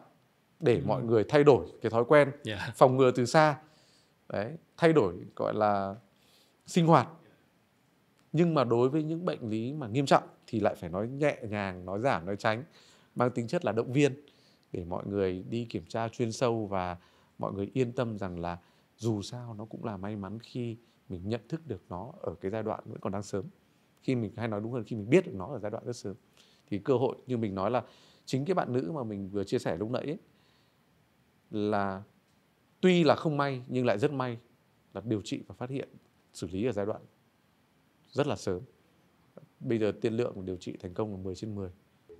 để ừ. mọi người thay đổi cái thói quen yeah. phòng ngừa từ xa đấy thay đổi gọi là sinh hoạt nhưng mà đối với những bệnh lý mà nghiêm trọng thì lại phải nói nhẹ nhàng nói giảm nói tránh mang tính chất là động viên để mọi người đi kiểm tra chuyên sâu và mọi người yên tâm rằng là dù sao nó cũng là may mắn khi mình nhận thức được nó ở cái giai đoạn vẫn còn đang sớm khi mình hay nói đúng hơn khi mình biết được nó ở giai đoạn rất sớm thì cơ hội như mình nói là chính cái bạn nữ mà mình vừa chia sẻ lúc nãy ấy, là tuy là không may nhưng lại rất may là điều trị và phát hiện xử lý ở giai đoạn rất là sớm bây giờ tiên lượng điều trị thành công là 10 trên 10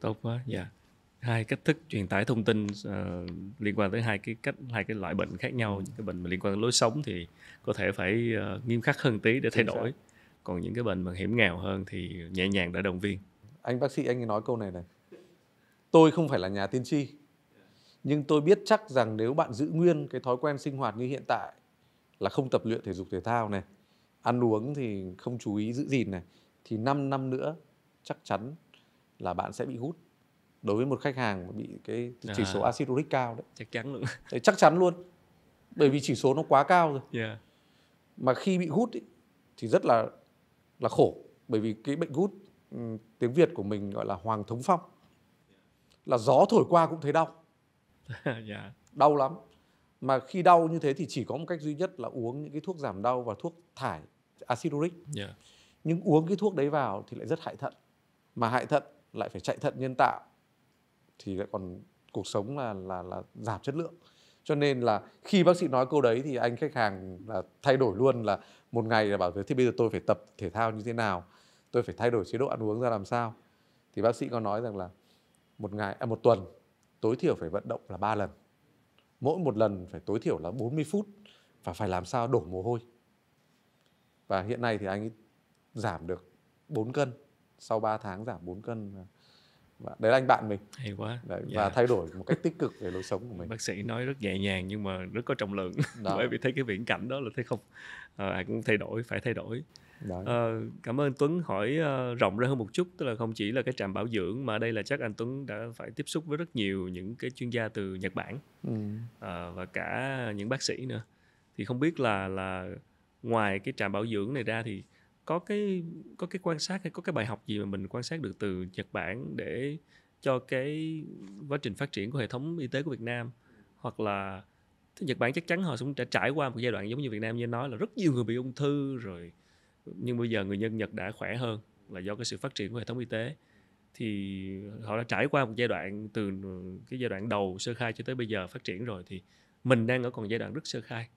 tốt quá dạ yeah hai cách thức truyền tải thông tin uh, liên quan tới hai cái cách hai cái loại bệnh khác nhau ừ. những cái bệnh mà liên quan tới lối sống thì có thể phải uh, nghiêm khắc hơn tí để thay Chính đổi sao? còn những cái bệnh mà hiểm nghèo hơn thì nhẹ nhàng để động viên anh bác sĩ anh nói câu này này tôi không phải là nhà tiên tri nhưng tôi biết chắc rằng nếu bạn giữ nguyên cái thói quen sinh hoạt như hiện tại là không tập luyện thể dục thể thao này ăn uống thì không chú ý giữ gìn này thì 5 năm nữa chắc chắn là bạn sẽ bị hút đối với một khách hàng bị cái chỉ số à, acid uric cao đấy chắc chắn luôn đấy, chắc chắn luôn bởi vì chỉ số nó quá cao rồi yeah. mà khi bị hút ý, thì rất là là khổ bởi vì cái bệnh gút ừ, tiếng Việt của mình gọi là hoàng thống phong là gió thổi qua cũng thấy đau yeah. đau lắm mà khi đau như thế thì chỉ có một cách duy nhất là uống những cái thuốc giảm đau và thuốc thải acid uric yeah. nhưng uống cái thuốc đấy vào thì lại rất hại thận mà hại thận lại phải chạy thận nhân tạo thì lại còn cuộc sống là là là giảm chất lượng cho nên là khi bác sĩ nói câu đấy thì anh khách hàng là thay đổi luôn là một ngày là bảo thế thì bây giờ tôi phải tập thể thao như thế nào tôi phải thay đổi chế độ ăn uống ra làm sao thì bác sĩ có nói rằng là một ngày à, một tuần tối thiểu phải vận động là 3 lần mỗi một lần phải tối thiểu là 40 phút và phải làm sao đổ mồ hôi và hiện nay thì anh ấy giảm được 4 cân sau 3 tháng giảm 4 cân đấy là anh bạn mình hay quá đấy, dạ. và thay đổi một cách tích cực về lối sống của mình bác sĩ nói rất nhẹ nhàng nhưng mà rất có trọng lượng đó. bởi vì thấy cái viễn cảnh đó là thấy không à, ai cũng thay đổi phải thay đổi À, cảm ơn Tuấn hỏi uh, rộng ra hơn một chút tức là không chỉ là cái trạm bảo dưỡng mà đây là chắc anh Tuấn đã phải tiếp xúc với rất nhiều những cái chuyên gia từ Nhật Bản ừ. à, và cả những bác sĩ nữa thì không biết là là ngoài cái trạm bảo dưỡng này ra thì có cái có cái quan sát hay có cái bài học gì mà mình quan sát được từ Nhật Bản để cho cái quá trình phát triển của hệ thống y tế của Việt Nam hoặc là Nhật Bản chắc chắn họ cũng đã trải qua một giai đoạn giống như Việt Nam như nói là rất nhiều người bị ung thư rồi nhưng bây giờ người dân Nhật đã khỏe hơn là do cái sự phát triển của hệ thống y tế thì họ đã trải qua một giai đoạn từ cái giai đoạn đầu sơ khai cho tới bây giờ phát triển rồi thì mình đang ở còn giai đoạn rất sơ khai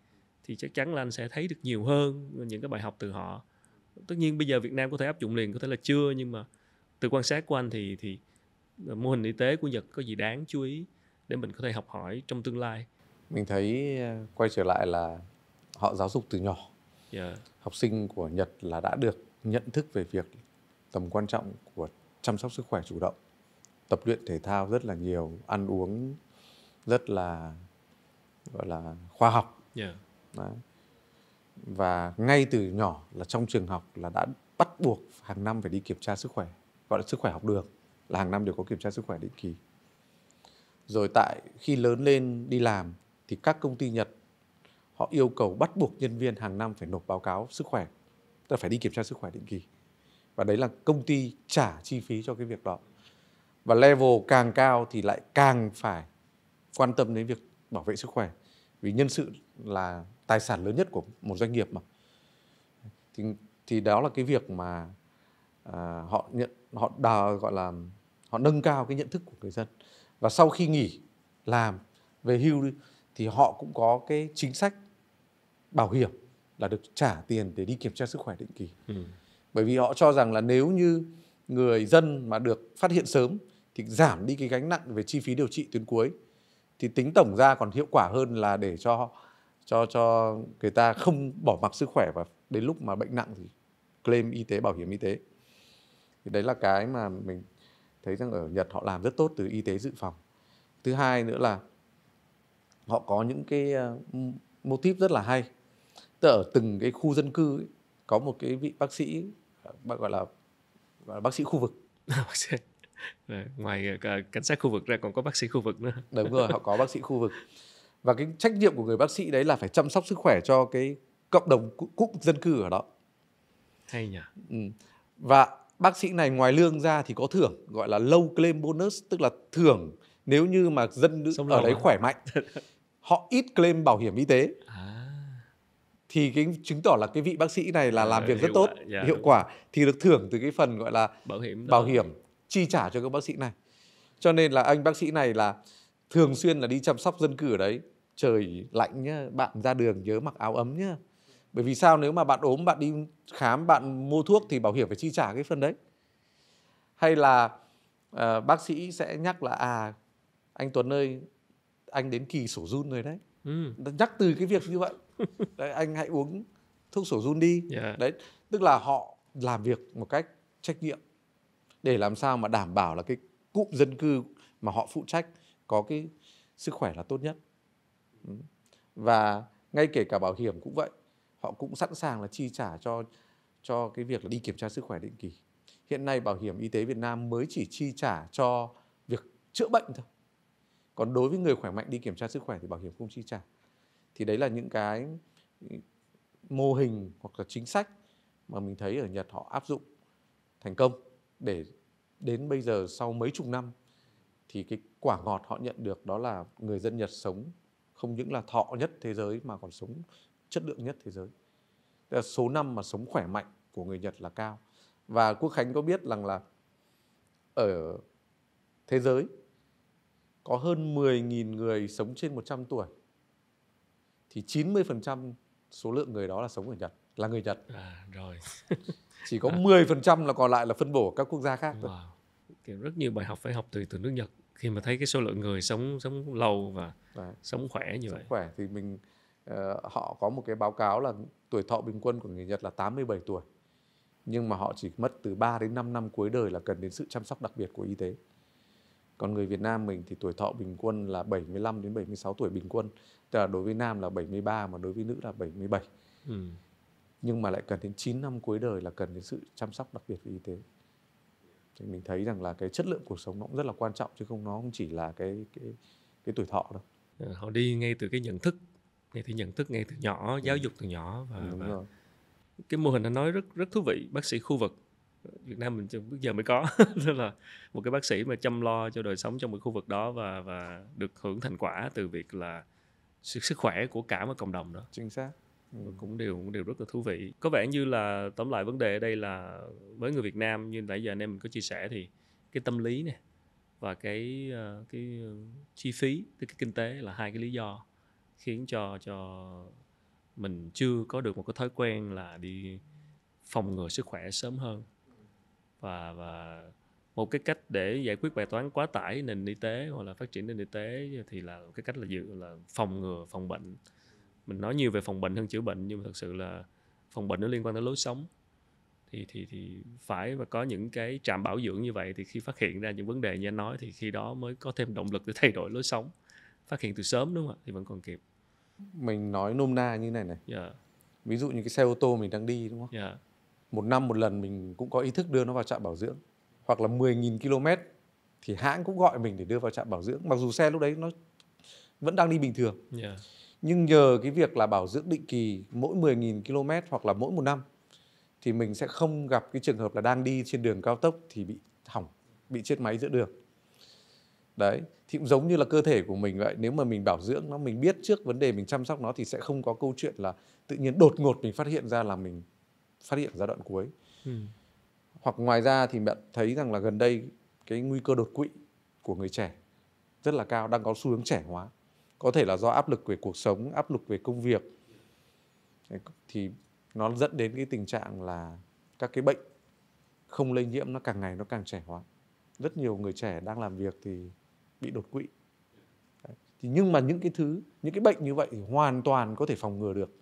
thì chắc chắn là anh sẽ thấy được nhiều hơn những cái bài học từ họ tất nhiên bây giờ Việt Nam có thể áp dụng liền có thể là chưa nhưng mà từ quan sát của anh thì thì ờ, mô hình y tế của Nhật có gì đáng chú ý để mình có thể học hỏi trong tương lai mình thấy ờ, quay trở lại là họ giáo dục từ nhỏ yeah. Dạ. học sinh của Nhật là đã được nhận thức về việc tầm quan trọng của chăm sóc sức khỏe chủ động tập luyện thể thao rất là nhiều ăn uống rất là gọi là khoa học yeah. Dạ. Đấy và ngay từ nhỏ là trong trường học là đã bắt buộc hàng năm phải đi kiểm tra sức khỏe gọi là sức khỏe học đường là hàng năm đều có kiểm tra sức khỏe định kỳ rồi tại khi lớn lên đi làm thì các công ty Nhật họ yêu cầu bắt buộc nhân viên hàng năm phải nộp báo cáo sức khỏe tức là phải đi kiểm tra sức khỏe định kỳ và đấy là công ty trả chi phí cho cái việc đó và level càng cao thì lại càng phải quan tâm đến việc bảo vệ sức khỏe vì nhân sự là tài sản lớn nhất của một doanh nghiệp mà thì thì đó là cái việc mà à, họ nhận họ đào gọi là họ nâng cao cái nhận thức của người dân và sau khi nghỉ làm về hưu đi, thì họ cũng có cái chính sách bảo hiểm là được trả tiền để đi kiểm tra sức khỏe định kỳ ừ. bởi vì họ cho rằng là nếu như người dân mà được phát hiện sớm thì giảm đi cái gánh nặng về chi phí điều trị tuyến cuối thì tính tổng ra còn hiệu quả hơn là để cho cho cho người ta không bỏ mặc sức khỏe và đến lúc mà bệnh nặng thì claim y tế bảo hiểm y tế thì đấy là cái mà mình thấy rằng ở Nhật họ làm rất tốt từ y tế dự phòng thứ hai nữa là họ có những cái ờ, mô típ rất là hay tức ở từng cái khu dân cư ấy, có một cái vị bác sĩ gọi là, gọi là bác sĩ khu vực ngoài ờ, cảnh sát khu vực ra còn có bác sĩ khu vực nữa đúng rồi họ có bác sĩ khu vực và cái trách nhiệm của người bác sĩ đấy là phải chăm sóc sức khỏe cho cái cộng đồng cụm dân cư ở đó hay nhỉ ừ. và bác sĩ này ngoài lương ra thì có thưởng gọi là low claim bonus tức là thưởng nếu như mà dân nữ ở đấy à? khỏe mạnh họ ít claim bảo hiểm y tế à. thì cái chứng tỏ là cái vị bác sĩ này là à, làm việc rất tốt quả. Dạ, hiệu quả thì được thưởng từ cái phần gọi là bảo hiểm bảo hiểm chi trả cho các bác sĩ này cho nên là anh bác sĩ này là thường xuyên là đi chăm sóc dân cư ở đấy trời lạnh nhá bạn ra đường nhớ mặc áo ấm nhá bởi vì sao nếu mà bạn ốm bạn đi khám bạn mua thuốc thì bảo hiểm phải chi trả cái phần đấy hay là uh, bác sĩ sẽ nhắc là à anh Tuấn ơi anh đến kỳ sổ run rồi đấy ừ. nhắc từ cái việc như vậy đấy, anh hãy uống thuốc sổ run đi yeah. Dạ. đấy tức là họ làm việc một cách trách nhiệm để làm sao mà đảm bảo là cái cụm dân cư mà họ phụ trách có cái sức khỏe là tốt nhất ừ. và ngay kể cả bảo hiểm cũng vậy họ cũng sẵn sàng là chi trả cho cho cái việc là đi kiểm tra sức khỏe định kỳ hiện nay bảo hiểm y tế Việt Nam mới chỉ chi trả cho việc chữa bệnh thôi còn đối với người khỏe mạnh đi kiểm tra sức khỏe thì bảo hiểm không chi trả thì đấy là những cái mô hình hoặc là chính sách mà mình thấy ở Nhật họ áp dụng thành công để đến bây giờ sau mấy chục năm thì cái quả ngọt họ nhận được đó là người dân Nhật sống không những là thọ nhất thế giới mà còn sống chất lượng nhất thế giới. là số năm mà sống khỏe mạnh của người Nhật là cao. Và Quốc Khánh có biết rằng là ở thế giới có hơn 10.000 người sống trên 100 tuổi thì 90% số lượng người đó là sống ở Nhật, là người Nhật. À, rồi. Chỉ có à. 10% là còn lại là phân bổ các quốc gia khác thôi. Wow. rất nhiều bài học phải học từ từ nước Nhật khi mà thấy cái số lượng người sống sống lâu và à. sống khỏe như sống vậy khỏe thì mình uh, họ có một cái báo cáo là tuổi thọ bình quân của người Nhật là 87 tuổi nhưng mà họ chỉ mất từ 3 đến 5 năm cuối đời là cần đến sự chăm sóc đặc biệt của y tế. Còn người Việt Nam mình thì tuổi thọ bình quân là 75 đến 76 tuổi bình quân, tức là đối với nam là 73 mà đối với nữ là 77. Ừ. Nhưng mà lại cần đến 9 năm cuối đời là cần đến sự chăm sóc đặc biệt của y tế thì mình thấy rằng là cái chất lượng cuộc sống nó cũng rất là quan trọng chứ không nó không chỉ là cái cái cái tuổi thọ đâu ờ, họ đi ngay từ cái nhận thức ngay từ nhận thức ngay từ nhỏ giáo dục từ nhỏ và, Đúng và rồi. cái mô hình anh nói rất rất thú vị bác sĩ khu vực Việt Nam mình bây giờ mới có tức là một cái bác sĩ mà chăm lo cho đời sống trong một khu vực đó và và được hưởng thành quả từ việc là sức khỏe của cả một cộng đồng đó chính xác cũng đều cũng đều rất là thú vị có vẻ như là tóm lại vấn đề ở đây là với người Việt Nam như nãy giờ anh em mình có chia sẻ thì cái tâm lý này và cái ờ, cái ờ, chi phí cái kinh tế là hai cái lý do khiến cho cho mình chưa có được một cái thói quen là đi phòng ngừa sức khỏe sớm hơn và và một cái cách để giải quyết bài toán quá tải nền y tế hoặc là phát triển nền y tế thì là cái cách là dự là phòng ngừa phòng bệnh mình nói nhiều về phòng bệnh hơn chữa bệnh nhưng mà thật sự là phòng bệnh nó liên quan tới lối sống thì thì thì phải và có những cái trạm bảo dưỡng như vậy thì khi phát hiện ra những vấn đề như anh nói thì khi đó mới có thêm động lực để thay đổi lối sống phát hiện từ sớm đúng không ạ thì vẫn còn kịp mình nói nôm na như này này yeah. Dạ. ví dụ như cái xe ô tô mình đang đi đúng không yeah. Dạ. một năm một lần mình cũng có ý thức đưa nó vào trạm bảo dưỡng hoặc là 10.000 km thì hãng cũng gọi mình để đưa vào trạm bảo dưỡng mặc dù xe lúc đấy nó vẫn đang đi bình thường yeah. Dạ nhưng nhờ cái việc là bảo dưỡng định kỳ mỗi 10.000 km hoặc là mỗi một năm thì mình sẽ không gặp cái trường hợp là đang đi trên đường cao tốc thì bị hỏng, bị chết máy giữa đường. Đấy, thì cũng giống như là cơ thể của mình vậy, nếu mà mình bảo dưỡng nó, mình biết trước vấn đề mình chăm sóc nó thì sẽ không có câu chuyện là tự nhiên đột ngột mình phát hiện ra là mình phát hiện giai đoạn cuối. Ừ. Hoặc ngoài ra thì bạn thấy rằng là gần đây cái nguy cơ đột quỵ của người trẻ rất là cao, đang có xu hướng trẻ hóa có thể là do áp lực về cuộc sống áp lực về công việc thì nó dẫn đến cái tình trạng là các cái bệnh không lây nhiễm nó càng ngày nó càng trẻ hóa rất nhiều người trẻ đang làm việc thì bị đột quỵ thì nhưng mà những cái thứ những cái bệnh như vậy thì hoàn toàn có thể phòng ngừa được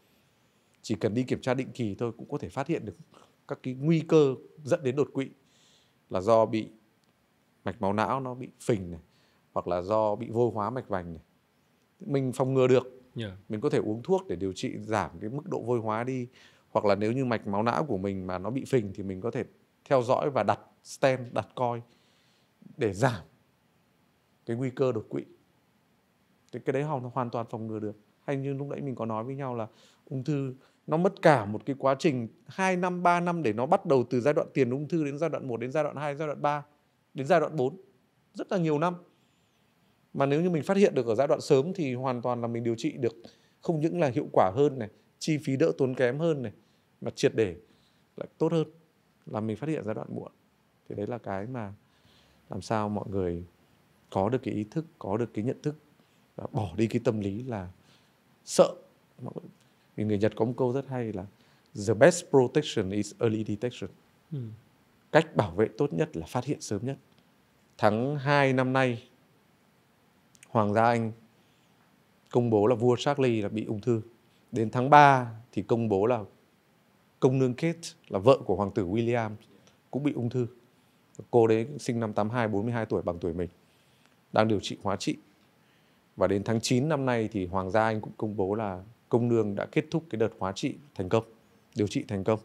chỉ cần đi kiểm tra định kỳ thôi cũng có thể phát hiện được các cái nguy cơ dẫn đến đột quỵ là do bị mạch máu não nó bị phình này hoặc là do bị vô hóa mạch vành này mình phòng ngừa được yeah. mình có thể uống thuốc để điều trị giảm cái mức độ vôi hóa đi hoặc là nếu như mạch máu não của mình mà nó bị phình thì mình có thể theo dõi và đặt stem, đặt coi để giảm cái nguy cơ đột quỵ thì cái đấy họ nó hoàn toàn phòng ngừa được hay như lúc nãy mình có nói với nhau là ung thư nó mất cả một cái quá trình 2 năm 3 năm để nó bắt đầu từ giai đoạn tiền ung thư đến giai đoạn 1 đến giai đoạn 2 giai đoạn 3 đến giai đoạn 4 rất là nhiều năm mà nếu như mình phát hiện được ở giai đoạn sớm thì hoàn toàn là mình điều trị được không những là hiệu quả hơn này chi phí đỡ tốn kém hơn này mà triệt để lại tốt hơn là mình phát hiện giai đoạn muộn thì đấy là cái mà làm sao mọi người có được cái ý thức có được cái nhận thức và bỏ đi cái tâm lý là sợ vì người Nhật có một câu rất hay là the best protection is early detection ừ. cách bảo vệ tốt nhất là phát hiện sớm nhất tháng 2 năm nay Hoàng gia Anh công bố là vua Charles là bị ung thư. Đến tháng 3 thì công bố là công nương Kate là vợ của hoàng tử William cũng bị ung thư. Cô đấy sinh năm 82, 42 tuổi bằng tuổi mình. Đang điều trị hóa trị. Và đến tháng 9 năm nay thì Hoàng gia Anh cũng công bố là công nương đã kết thúc cái đợt hóa trị thành công, điều trị thành công.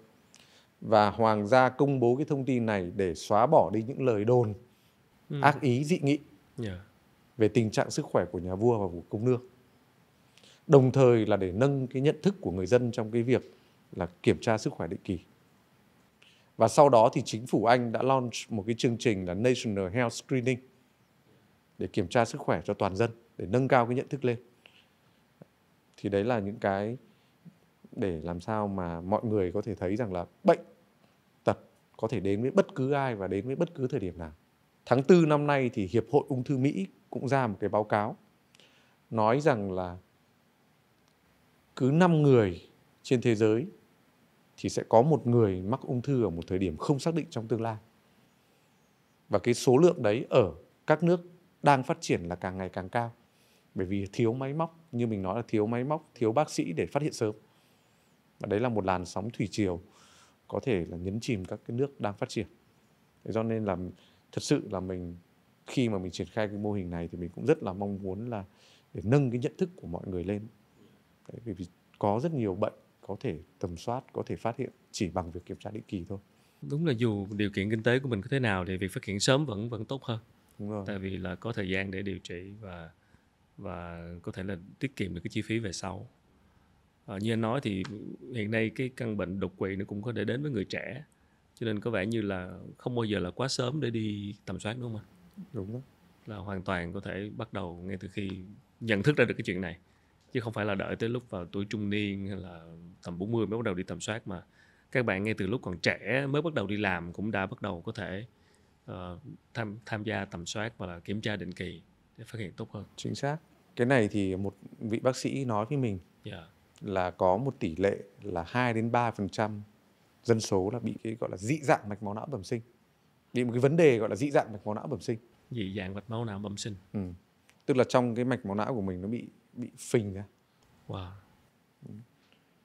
Và Hoàng gia công bố cái thông tin này để xóa bỏ đi những lời đồn, ừ. ác ý dị nghị. Yeah dạ về tình trạng sức khỏe của nhà vua và của công nương đồng thời là để nâng cái nhận thức của người dân trong cái việc là kiểm tra sức khỏe định kỳ và sau đó thì chính phủ Anh đã launch một cái chương trình là National Health Screening để kiểm tra sức khỏe cho toàn dân để nâng cao cái nhận thức lên thì đấy là những cái để làm sao mà mọi người có thể thấy rằng là bệnh tật có thể đến với bất cứ ai và đến với bất cứ thời điểm nào. Tháng 4 năm nay thì Hiệp hội Ung thư Mỹ cũng ra một cái báo cáo nói rằng là cứ 5 người trên thế giới thì sẽ có một người mắc ung thư ở một thời điểm không xác định trong tương lai. Và cái số lượng đấy ở các nước đang phát triển là càng ngày càng cao. Bởi vì thiếu máy móc, như mình nói là thiếu máy móc, thiếu bác sĩ để phát hiện sớm. Và đấy là một làn sóng thủy triều có thể là nhấn chìm các cái nước đang phát triển. Do nên là thật sự là mình khi mà mình triển khai cái mô hình này thì mình cũng rất là mong muốn là để nâng cái nhận thức của mọi người lên Đấy, vì có rất nhiều bệnh có thể tầm soát có thể phát hiện chỉ bằng việc kiểm tra định kỳ thôi đúng là dù điều kiện kinh tế của mình có thế nào thì việc phát hiện sớm vẫn vẫn tốt hơn đúng rồi. tại vì là có thời gian để điều trị và và có thể là tiết kiệm được cái chi phí về sau à, như anh nói thì hiện nay cái căn bệnh đột quỵ nó cũng có thể đến với người trẻ cho nên có vẻ như là không bao giờ là quá sớm để đi tầm soát đúng không ạ? đúng đó. là hoàn toàn có thể bắt đầu ngay từ khi nhận thức ra được cái chuyện này chứ không phải là đợi tới lúc vào tuổi trung niên hay là tầm 40 mới bắt đầu đi tầm soát mà các bạn ngay từ lúc còn trẻ mới bắt đầu đi làm cũng đã bắt đầu có thể uh, tham tham gia tầm soát và là kiểm tra định kỳ để phát hiện tốt hơn chính xác cái này thì một vị bác sĩ nói với mình yeah. Dạ. là có một tỷ lệ là 2 đến 3 phần trăm dân số là bị cái gọi là dị dạng mạch máu não bẩm sinh bị một cái vấn đề gọi là dị dạng mạch máu não bẩm sinh dị dạng mạch máu não bẩm sinh ừ. tức là trong cái mạch máu não của mình nó bị bị phình ra wow. Ừ.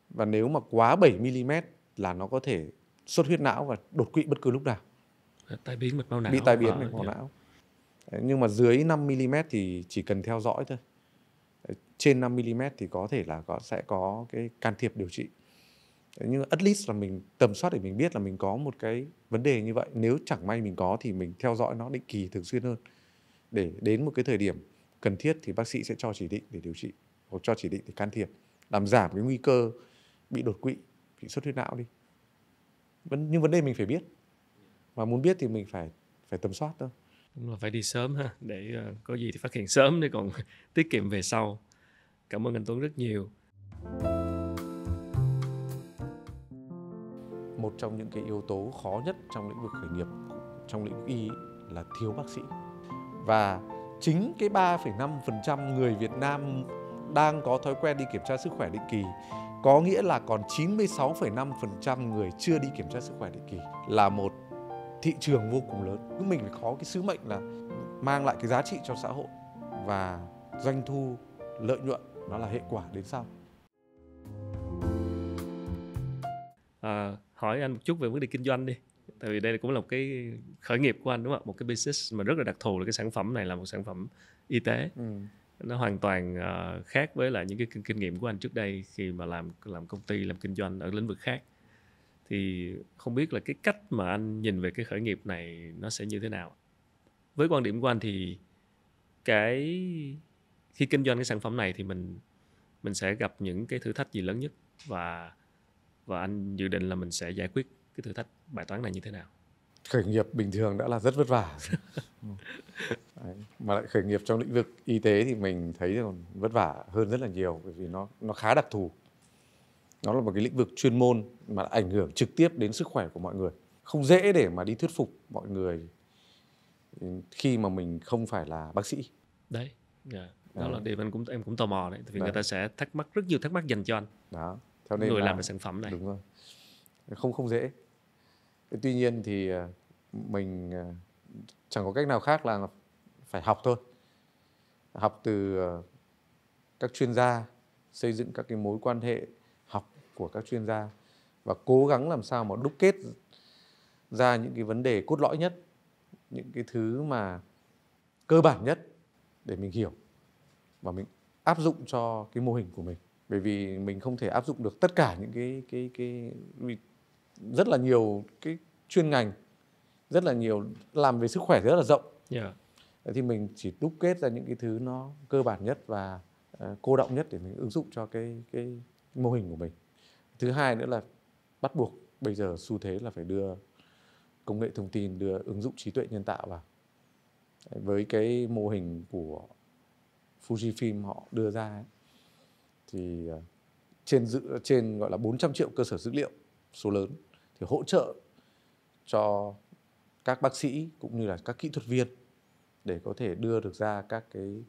và nếu mà quá 7 mm là nó có thể xuất huyết não và đột quỵ bất cứ lúc nào tai biến mạch máu não bị tai biến mạch máu dạ. não nhưng mà dưới 5 mm thì chỉ cần theo dõi thôi trên 5 mm thì có thể là có sẽ có cái can thiệp điều trị nhưng at least là mình tầm soát để mình biết là mình có một cái vấn đề như vậy nếu chẳng may mình có thì mình theo dõi nó định kỳ thường xuyên hơn để đến một cái thời điểm cần thiết thì bác sĩ sẽ cho chỉ định để điều trị hoặc cho chỉ định để can thiệp làm giảm cái nguy cơ bị đột quỵ bị xuất huyết não đi nhưng vấn đề mình phải biết mà muốn biết thì mình phải phải tầm soát thôi đúng là phải đi sớm ha để ờ, có gì thì phát hiện sớm để còn tiết kiệm về sau cảm ơn anh Tuấn rất nhiều thank you một trong những cái yếu tố khó nhất trong lĩnh vực khởi nghiệp trong lĩnh vực y là thiếu bác sĩ và chính cái 3,5% người Việt Nam đang có thói quen đi kiểm tra sức khỏe định kỳ có nghĩa là còn 96,5% người chưa đi kiểm tra sức khỏe định kỳ là một thị trường vô cùng lớn Chúng mình phải có cái sứ mệnh là mang lại cái giá trị cho xã hội và doanh thu lợi nhuận nó là hệ quả đến sau à, hỏi anh một chút về vấn đề kinh doanh đi tại vì đây cũng là một cái khởi nghiệp của anh đúng không một cái business mà rất là đặc thù là cái sản phẩm này là một sản phẩm y tế ừ. nó hoàn toàn uh, khác với là những cái kinh, kinh nghiệm của anh trước đây khi mà làm làm công ty làm kinh doanh ở lĩnh vực khác thì không biết là cái cách mà anh nhìn về cái khởi nghiệp này nó sẽ như thế nào với quan điểm của anh thì cái khi kinh doanh cái sản phẩm này thì mình mình sẽ gặp những cái thử thách gì lớn nhất và và anh dự định là mình sẽ giải quyết cái thử thách bài toán này như thế nào khởi nghiệp bình thường đã là rất vất vả Đấy. mà lại khởi nghiệp trong lĩnh vực y tế thì mình thấy còn vất vả hơn rất là nhiều bởi vì nó nó khá đặc thù nó là một cái lĩnh vực chuyên môn mà ảnh hưởng trực tiếp đến sức khỏe của mọi người không dễ để mà đi thuyết phục mọi người khi mà mình không phải là bác sĩ đấy yeah. Dạ. đó à. là điều anh cũng em cũng tò mò đấy vì đấy. người ta sẽ thắc mắc rất nhiều thắc mắc dành cho anh đó cho nên người là, làm về sản phẩm này đúng rồi không không dễ tuy nhiên thì à, mình à, chẳng có cách nào khác là phải học thôi học từ à, các chuyên gia xây dựng các cái mối quan hệ học của các chuyên gia và cố gắng làm sao mà đúc kết ra những cái vấn đề cốt lõi nhất những cái thứ mà cơ bản nhất để mình hiểu và mình áp dụng cho cái mô hình của mình bởi vì mình không thể áp dụng được tất cả những cái cái cái rất là nhiều cái chuyên ngành rất là nhiều làm về sức khỏe rất là rộng yeah. Dạ. thì mình chỉ đúc kết ra những cái thứ nó cơ bản nhất và ờ, cô động nhất để mình ứng dụng cho cái cái mô hình của mình thứ hai nữa là bắt buộc bây giờ xu thế là phải đưa công nghệ thông tin đưa ứng dụng trí tuệ nhân tạo vào với cái mô hình của Fujifilm họ đưa ra ấy, thì ờ, trên dự trên gọi là 400 triệu cơ sở dữ liệu số lớn thì hỗ trợ cho các bác sĩ cũng như là các kỹ thuật viên để có thể đưa được ra các cái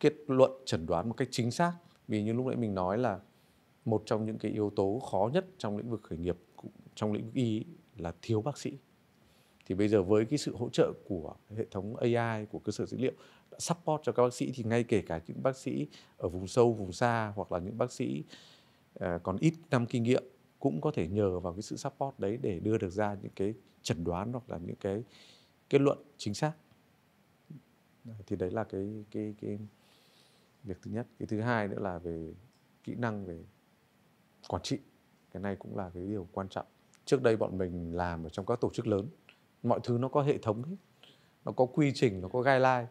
kết luận chẩn đoán một cách chính xác vì như lúc nãy mình nói là một trong những cái yếu tố khó nhất trong lĩnh vực khởi nghiệp trong lĩnh vực y là thiếu bác sĩ thì bây giờ với cái sự hỗ trợ của hệ thống AI của cơ sở dữ liệu support cho các bác sĩ thì ngay kể cả những bác sĩ ở vùng sâu vùng xa hoặc là những bác sĩ ờ, còn ít năm kinh nghiệm cũng có thể nhờ vào cái sự support đấy để đưa được ra những cái chẩn đoán hoặc là những cái kết luận chính xác thì đấy là cái cái cái việc thứ nhất cái thứ hai nữa là về kỹ năng về quản trị cái này cũng là cái điều quan trọng trước đây bọn mình làm ở trong các tổ chức lớn mọi thứ nó có hệ thống hết nó có quy trình nó có guideline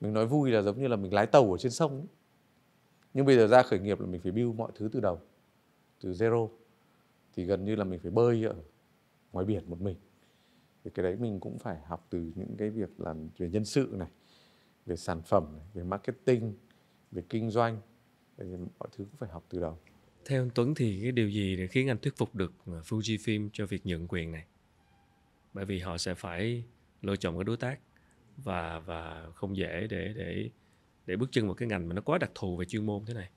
mình nói vui là giống như là mình lái tàu ở trên sông ấy. nhưng bây giờ ra khởi nghiệp là mình phải build mọi thứ từ đầu từ zero thì gần như là mình phải bơi ở ngoài biển một mình thì cái đấy mình cũng phải học từ những cái việc làm về nhân sự này về sản phẩm này, về marketing về kinh doanh thì mọi thứ cũng phải học từ đầu theo anh Tuấn thì cái điều gì để khiến anh thuyết phục được à, Fujifilm cho việc nhận quyền này bởi vì họ sẽ phải lựa chọn cái đối tác và và không dễ để để để bước chân vào cái ngành mà nó quá đặc thù về chuyên môn thế này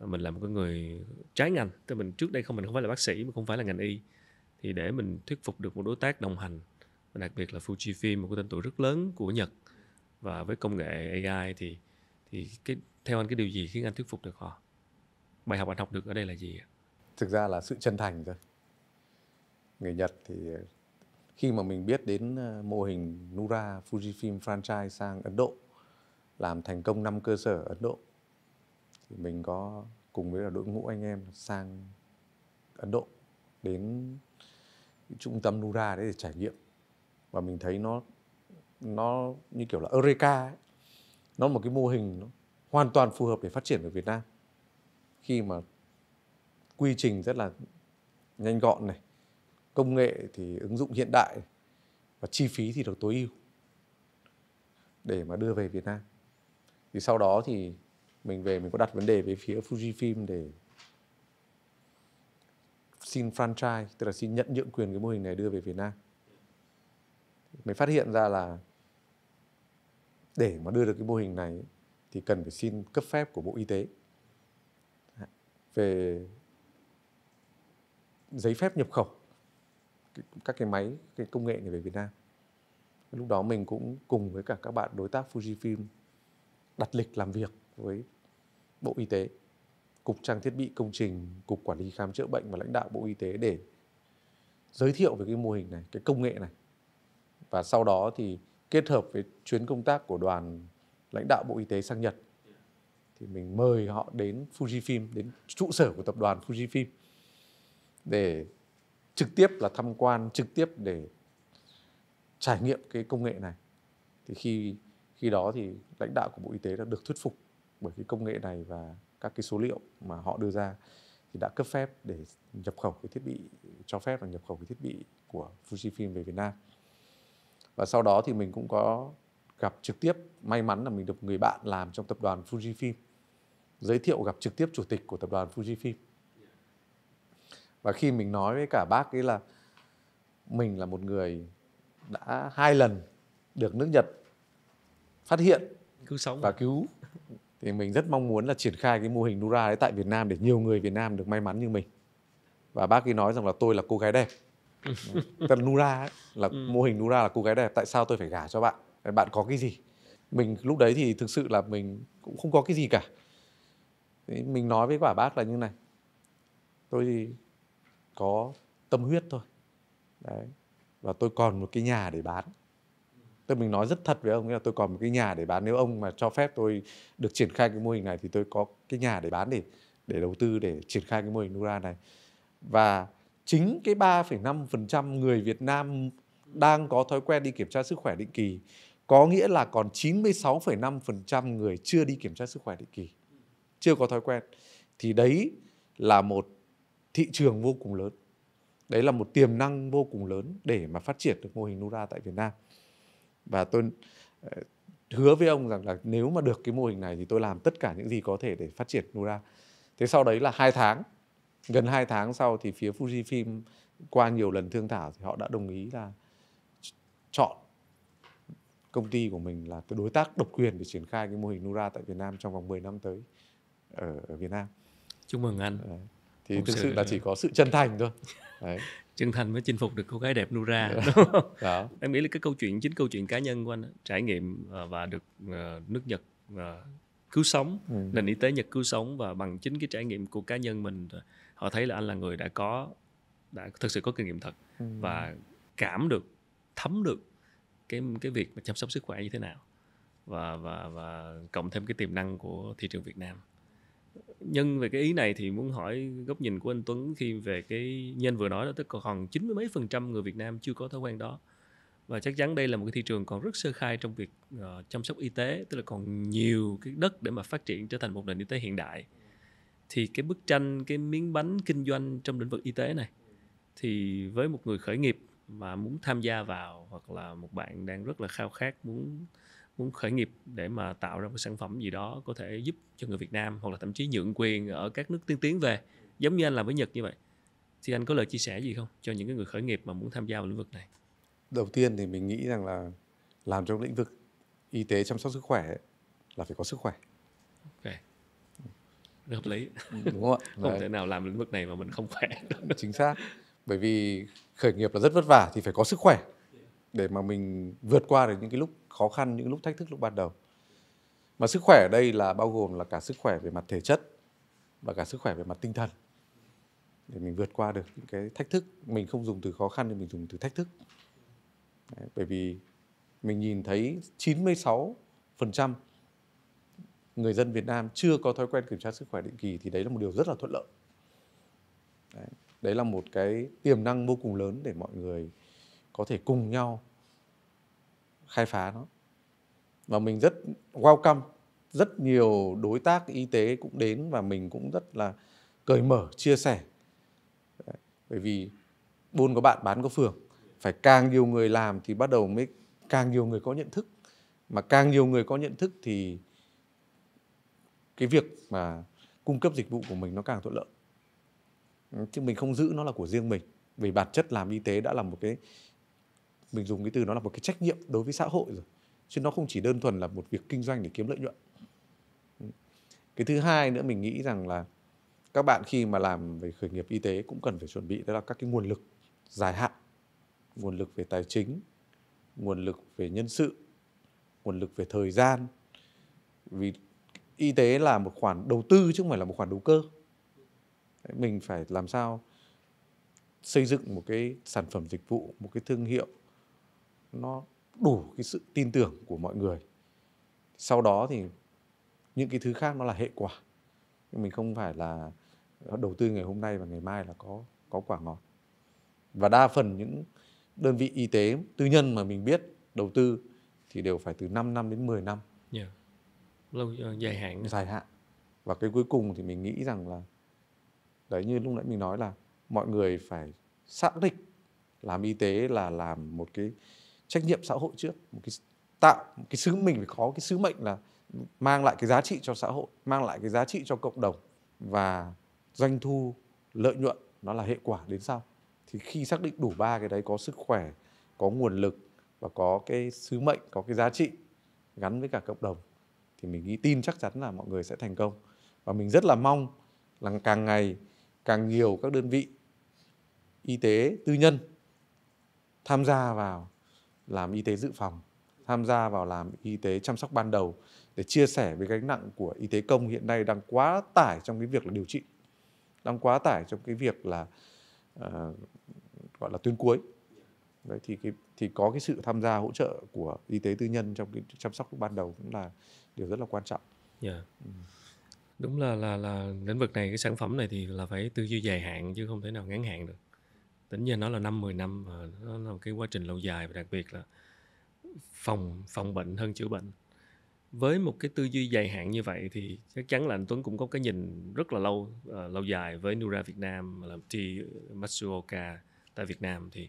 mình là một cái người trái ngành tức mình trước đây không mình không phải là bác sĩ mà không phải là ngành y thì để mình thuyết phục được một đối tác đồng hành và đặc biệt là Fujifilm một cái tên tuổi rất lớn của Nhật và với công nghệ AI thì thì cái theo anh cái điều gì khiến anh thuyết phục được họ bài học anh học được ở đây là gì thực ra là sự chân thành thôi người Nhật thì khi mà mình biết đến ờ, mô hình Nura Fujifilm franchise sang Ấn Độ làm thành công năm cơ sở Ấn Độ thì mình có cùng với là đội ngũ anh em sang Ấn Độ đến trung tâm Nura đấy để trải nghiệm và mình thấy nó nó như kiểu là Eureka ấy. nó một cái mô hình nó hoàn toàn phù hợp để phát triển ở Việt Nam khi mà quy trình rất là nhanh gọn này công nghệ thì ứng dụng hiện đại và chi phí thì được tối ưu để mà đưa về Việt Nam thì sau đó thì mình về mình có đặt vấn đề với phía Fujifilm để xin franchise tức là xin nhận nhượng quyền cái mô hình này đưa về Việt Nam mình phát hiện ra là để mà đưa được cái mô hình này thì cần phải xin cấp phép của Bộ Y tế về giấy phép nhập khẩu các cái máy cái công nghệ này về Việt Nam lúc đó mình cũng cùng với cả các bạn đối tác Fujifilm đặt lịch làm việc với Bộ Y tế cục trang thiết bị công trình cục quản lý khám chữa bệnh và lãnh đạo Bộ Y tế để giới thiệu về cái mô hình này cái công nghệ này và sau đó thì kết hợp với chuyến công tác của đoàn lãnh đạo Bộ Y tế sang Nhật thì mình mời họ đến Fujifilm đến trụ sở của tập đoàn Fujifilm để trực tiếp là tham quan trực tiếp để trải nghiệm cái công nghệ này thì khi khi đó thì lãnh đạo của bộ y tế đã được thuyết phục bởi cái công nghệ này và các cái số liệu mà họ đưa ra thì đã cấp phép để nhập khẩu cái thiết bị cho phép là nhập khẩu cái thiết bị của Fujifilm về Việt Nam và sau đó thì mình cũng có gặp trực tiếp may mắn là mình được người bạn làm trong tập đoàn Fujifilm giới thiệu gặp trực tiếp chủ tịch của tập đoàn Fujifilm và khi mình nói với cả bác ấy là mình là một người đã hai lần được nước Nhật phát hiện cứu sống và à? cứu thì mình rất mong muốn là triển khai cái mô hình Nura đấy tại Việt Nam để nhiều người Việt Nam được may mắn như mình và bác ấy nói rằng là tôi là cô gái đẹp Tức Nura ấy, là ừ. mô hình Nura là cô gái đẹp tại sao tôi phải gả cho bạn bạn có cái gì mình lúc đấy thì thực sự là mình cũng không có cái gì cả Thế mình nói với quả bác là như này tôi có tâm huyết thôi đấy và tôi còn một cái nhà để bán Tôi mình nói rất thật với ông là tôi còn một cái nhà để bán nếu ông mà cho phép tôi được triển khai cái mô hình này thì tôi có cái nhà để bán để để đầu tư để triển khai cái mô hình Nura này và chính cái 3,5% người Việt Nam đang có thói quen đi kiểm tra sức khỏe định kỳ có nghĩa là còn 96,5% người chưa đi kiểm tra sức khỏe định kỳ chưa có thói quen thì đấy là một thị trường vô cùng lớn đấy là một tiềm năng vô cùng lớn để mà phát triển được mô hình Nura tại Việt Nam và tôi ờ, hứa với ông rằng là nếu mà được cái mô hình này thì tôi làm tất cả những gì có thể để phát triển Nura thế sau đấy là hai tháng gần hai tháng sau thì phía Fujifilm qua nhiều lần thương thảo thì họ đã đồng ý là chọn công ty của mình là cái đối tác độc quyền để triển khai cái mô hình Nura tại Việt Nam trong vòng 10 năm tới ở, ờ, ở Việt Nam. Chúc mừng anh. Đấy thì thực sự, là chỉ có sự chân thành thôi Đấy. chân thành mới chinh phục được cô gái đẹp Nura dạ. đúng Đó. Dạ. em nghĩ là cái câu chuyện chính câu chuyện cá nhân của anh trải nghiệm ờ, và được ờ, nước Nhật ờ, cứu sống ừ. nền y tế Nhật cứu sống và bằng chính cái trải nghiệm của cá nhân mình họ thấy là anh là người đã có đã thực sự có kinh nghiệm thật ừ. và cảm được thấm được cái cái việc mà chăm sóc sức khỏe như thế nào và và và cộng thêm cái tiềm năng của thị trường Việt Nam nhân về cái ý này thì muốn hỏi góc nhìn của anh Tuấn khi về cái nhân vừa nói đó tức còn chín mươi mấy phần trăm người Việt Nam chưa có thói quen đó và chắc chắn đây là một cái thị trường còn rất sơ khai trong việc uh, chăm sóc y tế tức là còn nhiều cái đất để mà phát triển trở thành một nền y tế hiện đại thì cái bức tranh cái miếng bánh kinh doanh trong lĩnh vực y tế này thì với một người khởi nghiệp mà muốn tham gia vào hoặc là một bạn đang rất là khao khát muốn muốn khởi nghiệp để mà tạo ra một sản phẩm gì đó có thể giúp cho người Việt Nam hoặc là thậm chí nhượng quyền ở các nước tiên tiến về giống như anh làm với Nhật như vậy thì anh có lời chia sẻ gì không cho những cái người khởi nghiệp mà muốn tham gia vào lĩnh vực này đầu tiên thì mình nghĩ rằng là làm trong lĩnh vực y tế chăm sóc sức khỏe là phải có sức khỏe ok hợp lý ừ, đúng không ạ không thể nào làm lĩnh vực này mà mình không khỏe chính xác bởi vì khởi nghiệp là rất vất vả thì phải có sức khỏe để mà mình vượt qua được những cái lúc khó khăn những lúc thách thức lúc ban đầu mà sức khỏe ở đây là bao gồm là cả sức khỏe về mặt thể chất và cả sức khỏe về mặt tinh thần để mình vượt qua được những cái thách thức mình không dùng từ khó khăn thì mình dùng từ thách thức Đấy, bởi vì mình nhìn thấy 96 phần trăm người dân Việt Nam chưa có thói quen kiểm tra sức khỏe định kỳ thì đấy là một điều rất là thuận lợi đấy, đấy là một cái tiềm năng vô cùng lớn để mọi người có thể cùng nhau khai phá nó và mình rất welcome rất nhiều đối tác y tế cũng đến và mình cũng rất là cởi mở chia sẻ bởi vì buôn có bạn bán có phường phải càng nhiều người làm thì bắt đầu mới càng nhiều người có nhận thức mà càng nhiều người có nhận thức thì cái việc mà cung cấp dịch vụ của mình nó càng thuận lợi chứ mình không giữ nó là của riêng mình vì bản chất làm y tế đã là một cái mình dùng cái từ nó là một cái trách nhiệm đối với xã hội rồi chứ nó không chỉ đơn thuần là một việc kinh doanh để kiếm lợi nhuận cái thứ hai nữa mình nghĩ rằng là các bạn khi mà làm về khởi nghiệp y tế cũng cần phải chuẩn bị đó là các cái nguồn lực dài hạn nguồn lực về tài chính nguồn lực về nhân sự nguồn lực về thời gian vì y tế là một khoản đầu tư chứ không phải là một khoản đầu cơ mình phải làm sao xây dựng một cái sản phẩm dịch vụ một cái thương hiệu nó đủ cái sự tin tưởng của mọi người sau đó thì những cái thứ khác nó là hệ quả nhưng mình không phải là đầu tư ngày hôm nay và ngày mai là có có quả ngọt và đa phần những đơn vị y tế tư nhân mà mình biết đầu tư thì đều phải từ 5 năm đến 10 năm yeah. Dạ. lâu ờ, dài hạn dài hạn và cái cuối cùng thì mình nghĩ rằng là đấy như lúc nãy mình nói là mọi người phải xác định làm y tế là làm một cái trách nhiệm xã hội trước một cái tạo một cái sứ mình phải có cái sứ mệnh là mang lại cái giá trị cho xã hội mang lại cái giá trị cho cộng đồng và doanh thu lợi nhuận nó là hệ quả đến sau thì khi xác định đủ ba cái đấy có sức khỏe có nguồn lực và có cái sứ mệnh có cái giá trị gắn với cả cộng đồng thì mình nghĩ tin chắc chắn là mọi người sẽ thành công và mình rất là mong là càng ngày càng nhiều các đơn vị y tế tư nhân tham gia vào làm y tế dự phòng tham gia vào làm y tế chăm sóc ban đầu để chia sẻ với gánh nặng của y tế công hiện nay đang quá tải trong cái việc là điều trị đang quá tải trong cái việc là uh, gọi là tuyến cuối Đấy, thì cái, thì có cái sự tham gia hỗ trợ của y tế tư nhân trong cái chăm sóc ban đầu cũng là điều rất là quan trọng. Yeah. Dạ. Ừ. Đúng là là là lĩnh vực này cái sản phẩm này thì là phải tư duy dài hạn chứ không thể nào ngắn hạn được tính ra nó là năm 10 năm và nó là một cái quá trình lâu dài và đặc biệt là phòng phòng bệnh hơn chữa bệnh với một cái tư duy dài hạn như vậy thì chắc chắn là anh Tuấn cũng có cái nhìn rất là lâu uh, lâu dài với Nura Việt Nam làm thì Matsuoka tại Việt Nam thì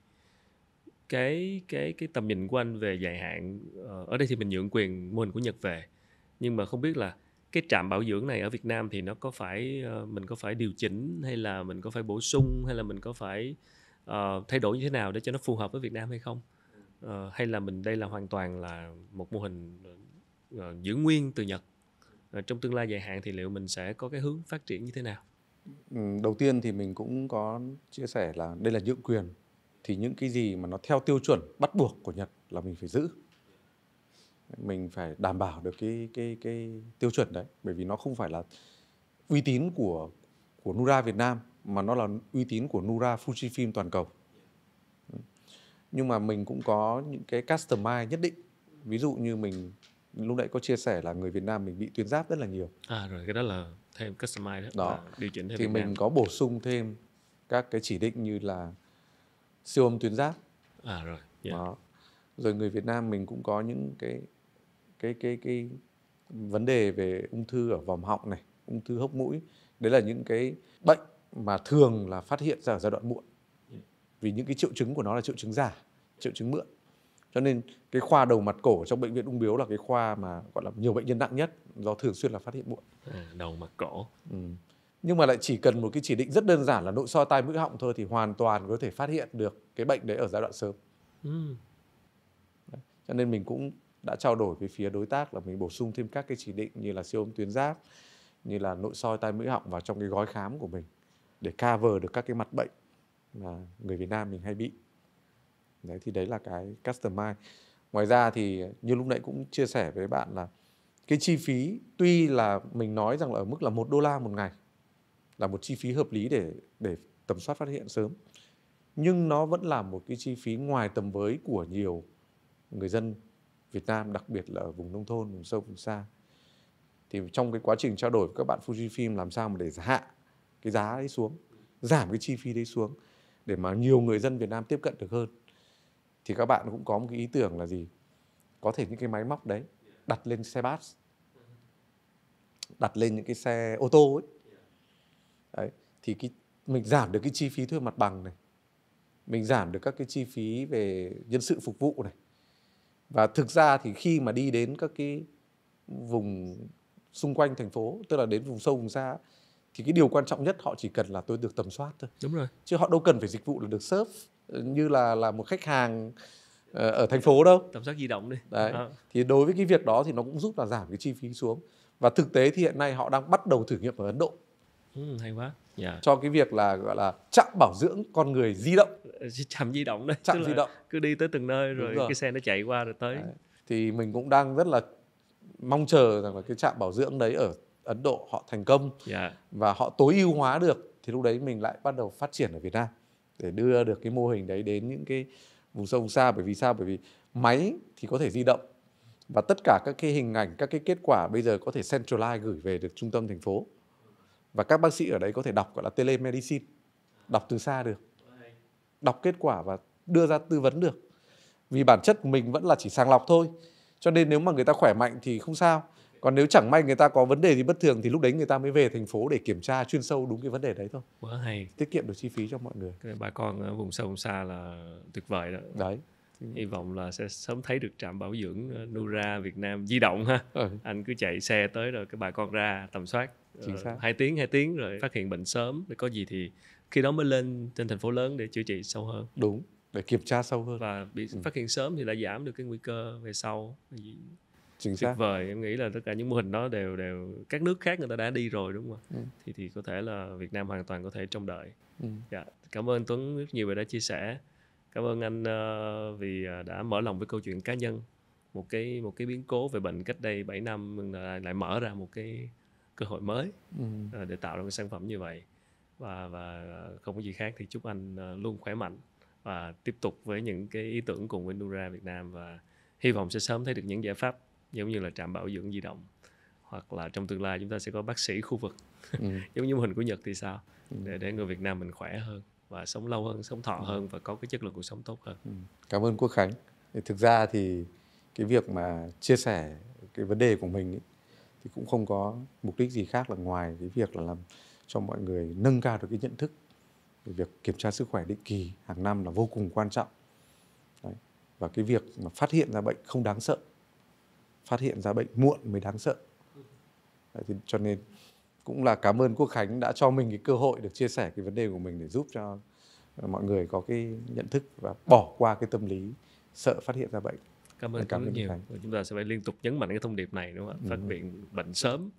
cái cái cái tầm nhìn của anh về dài hạn uh, ở đây thì mình nhượng quyền mô hình của Nhật về nhưng mà không biết là cái trạm bảo dưỡng này ở Việt Nam thì nó có phải uh, mình có phải điều chỉnh hay là mình có phải bổ sung hay là mình có phải Ờ, thay đổi như thế nào để cho nó phù hợp với Việt Nam hay không uh, hay là mình đây là hoàn toàn là một mô hình uh, giữ nguyên từ Nhật uh, trong tương lai dài hạn thì liệu mình sẽ có cái hướng phát triển như thế nào ừ, đầu tiên thì mình cũng có chia sẻ là đây là nhượng quyền thì những cái gì mà nó theo tiêu chuẩn bắt buộc của Nhật là mình phải giữ mình phải đảm bảo được cái cái cái tiêu chuẩn đấy bởi vì nó không phải là uy tín của của Nura Việt Nam mà nó là uy tín của Nura Fujifilm toàn cầu nhưng mà mình cũng có những cái customize nhất định ví dụ như mình lúc nãy có chia sẻ là người Việt Nam mình bị tuyến giáp rất là nhiều à rồi cái đó là thêm customize đó, đó. điều chỉnh thêm thì Việt mình Nam. có bổ sung thêm các cái chỉ định như là siêu âm tuyến giáp à rồi yeah. Dạ. đó. rồi người Việt Nam mình cũng có những cái cái cái cái vấn đề về ung thư ở vòm họng này ung thư hốc mũi đấy là những cái bệnh mà thường là phát hiện ra ở giai đoạn muộn vì những cái triệu chứng của nó là triệu chứng giả triệu chứng mượn cho nên cái khoa đầu mặt cổ trong bệnh viện ung biếu là cái khoa mà gọi là nhiều bệnh nhân nặng nhất do thường xuyên là phát hiện muộn à, đầu mặt cổ ừ. nhưng mà lại chỉ cần một cái chỉ định rất đơn giản là nội soi tai mũi họng thôi thì hoàn toàn có thể phát hiện được cái bệnh đấy ở giai đoạn sớm ừ. cho nên mình cũng đã trao đổi với phía đối tác là mình bổ sung thêm các cái chỉ định như là siêu âm tuyến giáp như là nội soi tai mũi họng vào trong cái gói khám của mình để cover được các cái mặt bệnh mà người Việt Nam mình hay bị đấy thì đấy là cái customize ngoài ra thì như lúc nãy cũng chia sẻ với bạn là cái chi phí tuy là mình nói rằng là ở mức là một đô la một ngày là một chi phí hợp lý để để tầm soát phát hiện sớm nhưng nó vẫn là một cái chi phí ngoài tầm với của nhiều người dân Việt Nam đặc biệt là ở vùng nông thôn vùng sâu vùng xa thì trong cái quá trình trao đổi với các bạn Fuji Film làm sao mà để hạ cái giá đấy xuống giảm cái chi phí đấy xuống để mà nhiều người dân Việt Nam tiếp cận được hơn thì các bạn cũng có một cái ý tưởng là gì có thể những cái máy móc đấy đặt lên xe bus, đặt lên những cái xe ô tô ấy đấy, thì cái mình giảm được cái chi phí thuê mặt bằng này mình giảm được các cái chi phí về nhân sự phục vụ này và thực ra thì khi mà đi đến các cái vùng xung quanh thành phố tức là đến vùng sâu vùng xa thì cái điều quan trọng nhất họ chỉ cần là tôi được tầm soát thôi đúng rồi chứ họ đâu cần phải dịch vụ là được serve ờ, như là là một khách hàng ờ, ở thành phố đâu tầm soát di động đi đấy à. thì đối với cái việc đó thì nó cũng giúp là giảm cái chi phí xuống và thực tế thì hiện nay họ đang bắt đầu thử nghiệm ở ấn độ ừ, hay quá yeah. Dạ. cho cái việc là gọi là trạm bảo dưỡng con người di động trạm di động đấy trạm di động cứ đi tới từng nơi rồi, rồi cái xe nó chạy qua rồi tới đấy. thì mình cũng đang rất là mong chờ rằng là cái trạm bảo dưỡng đấy ở Ấn Độ họ thành công yeah. Dạ. và họ tối ưu hóa được thì lúc đấy mình lại bắt đầu phát triển ở Việt Nam để đưa được cái mô hình đấy đến những cái vùng sâu vùng xa bởi vì sao bởi vì máy thì có thể di động và tất cả các cái hình ảnh các cái kết quả bây giờ có thể centralize gửi về được trung tâm thành phố và các bác sĩ ở đấy có thể đọc gọi là telemedicine đọc từ xa được đọc kết quả và đưa ra tư vấn được vì bản chất của mình vẫn là chỉ sàng lọc thôi cho nên nếu mà người ta khỏe mạnh thì không sao còn nếu chẳng may người ta có vấn đề gì bất thường thì lúc đấy người ta mới về thành phố để kiểm tra chuyên sâu đúng cái vấn đề đấy thôi quá hay tiết kiệm được chi phí cho mọi người cái bà con ở vùng sâu vùng xa là tuyệt vời đó đấy hy vọng là sẽ sớm thấy được trạm bảo dưỡng ờ, Nura Việt Nam di động ha ừ. anh cứ chạy xe tới rồi cái bà con ra tầm soát Chính ờ, xác. hai tiếng hai tiếng rồi phát hiện bệnh sớm để có gì thì khi đó mới lên trên thành phố lớn để chữa trị sâu hơn đúng để kiểm tra sâu hơn và bị ừ. phát hiện sớm thì đã giảm được cái nguy cơ về sau Chính xác. tuyệt vời em nghĩ là tất cả những mô hình đó đều đều các nước khác người ta đã đi rồi đúng không ừ. thì thì có thể là Việt Nam hoàn toàn có thể trông đợi ừ. dạ. cảm ơn Tuấn rất nhiều về đã chia sẻ cảm ơn anh uh, vì ờ, đã mở lòng với câu chuyện cá nhân một cái một cái biến cố về bệnh cách đây 7 năm lại, lại mở ra một cái cơ hội mới ừ. uh, để tạo ra một sản phẩm như vậy và và không có gì khác thì chúc anh luôn khỏe mạnh và tiếp tục với những cái ý tưởng cùng với Nura Việt Nam và hy vọng sẽ sớm thấy được những giải pháp giống như là trạm bảo dưỡng di động hoặc là trong tương lai chúng ta sẽ có bác sĩ khu vực ừ. giống như mô hình của nhật thì sao ừ. để để người việt nam mình khỏe hơn và sống lâu hơn sống thọ ừ. hơn và có cái chất lượng cuộc sống tốt hơn ừ. cảm ơn quốc khánh thực ra thì cái việc mà chia sẻ cái vấn đề của mình ấy, thì cũng không có mục đích gì khác là ngoài cái việc là làm cho mọi người nâng cao được cái nhận thức về việc kiểm tra sức khỏe định kỳ hàng năm là vô cùng quan trọng Đấy. và cái việc mà phát hiện ra bệnh không đáng sợ phát hiện ra bệnh muộn mới đáng sợ Đấy, thì cho nên cũng là cảm ơn quốc khánh đã cho mình cái cơ hội được chia sẻ cái vấn đề của mình để giúp cho ờ, mọi người có cái nhận thức và bỏ qua cái tâm lý sợ phát hiện ra bệnh cảm ơn cảm ơn nhiều khánh. chúng ta sẽ phải liên tục nhấn mạnh cái thông điệp này đúng không ạ? phát ừ. hiện bệnh sớm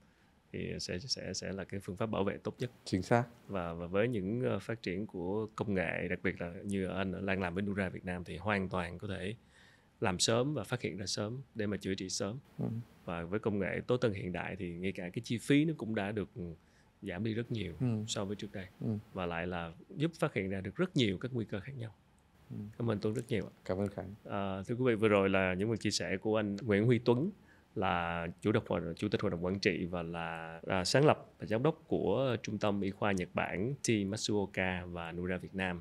thì sẽ sẽ sẽ là cái phương pháp bảo vệ tốt nhất chính xác và và với những ờ, phát triển của công nghệ đặc biệt là như anh lan làm với Dura Việt Nam thì hoàn toàn có thể làm sớm và phát hiện ra sớm để mà chữa trị sớm ừ. và với công nghệ tối tân hiện đại thì ngay cả cái chi phí nó cũng đã được ừ, giảm đi rất nhiều ừ. so với trước đây ừ. và lại là giúp phát hiện ra được rất nhiều các nguy cơ khác nhau ừ. cảm ơn tuấn rất nhiều cảm ơn khánh à, thưa quý vị vừa rồi là những phần chia sẻ của anh nguyễn huy tuấn là chủ độc chủ tịch hội đồng quản trị và là à, sáng lập và giám đốc của trung tâm y khoa Nhật Bản T Masuoka và Nura Việt Nam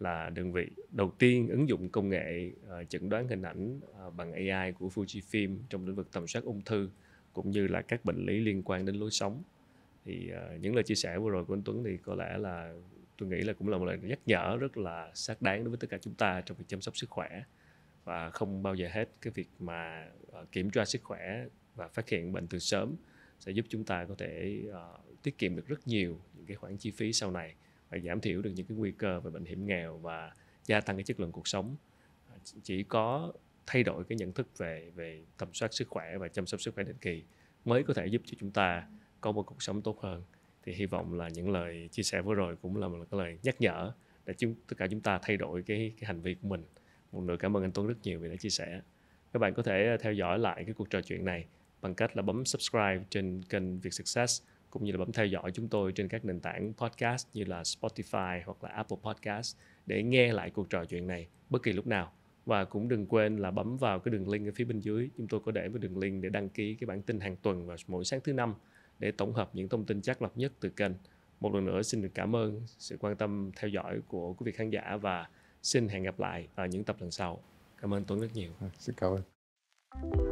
là đơn vị đầu tiên ứng dụng công nghệ uh, chẩn đoán hình ảnh uh, bằng AI của Fujifilm trong lĩnh vực tầm soát ung thư cũng như là các bệnh lý liên quan đến lối sống. Thì uh, những lời chia sẻ vừa rồi của anh Tuấn thì có lẽ là tôi nghĩ là cũng là một lời nhắc nhở rất là xác đáng đối với tất cả chúng ta trong việc chăm sóc sức khỏe và không bao giờ hết cái việc mà uh, kiểm tra sức khỏe và phát hiện bệnh từ sớm sẽ giúp chúng ta có thể uh, tiết kiệm được rất nhiều những cái khoản chi phí sau này và giảm thiểu được những cái nguy cơ về bệnh hiểm nghèo và gia tăng cái chất lượng cuộc sống à, chỉ có thay đổi cái nhận thức về về tầm soát sức khỏe và chăm sóc sức khỏe định kỳ mới có thể giúp cho chúng ta có một cuộc sống tốt hơn thì hy vọng là những lời chia sẻ vừa rồi cũng là một cái lời nhắc nhở để chúng tất cả chúng ta thay đổi cái, cái hành vi của mình một lần cảm ơn anh Tuấn rất nhiều vì đã chia sẻ các bạn có thể à, theo dõi lại cái cuộc trò chuyện này bằng cách là bấm subscribe trên kênh Việt Success cũng như là bấm theo dõi chúng tôi trên các nền tảng podcast như là Spotify hoặc là Apple Podcast để nghe lại cuộc trò chuyện này bất kỳ lúc nào và cũng đừng quên là bấm vào cái đường link ở phía bên dưới chúng tôi có để một đường link để đăng ký cái bản tin hàng tuần vào mỗi sáng thứ năm để tổng hợp những thông tin chắc lọc nhất từ kênh một lần nữa xin được cảm ơn sự quan tâm theo dõi của quý vị khán giả và xin hẹn gặp lại ở những tập lần sau cảm ơn tuấn rất nhiều à, xin cảm ơn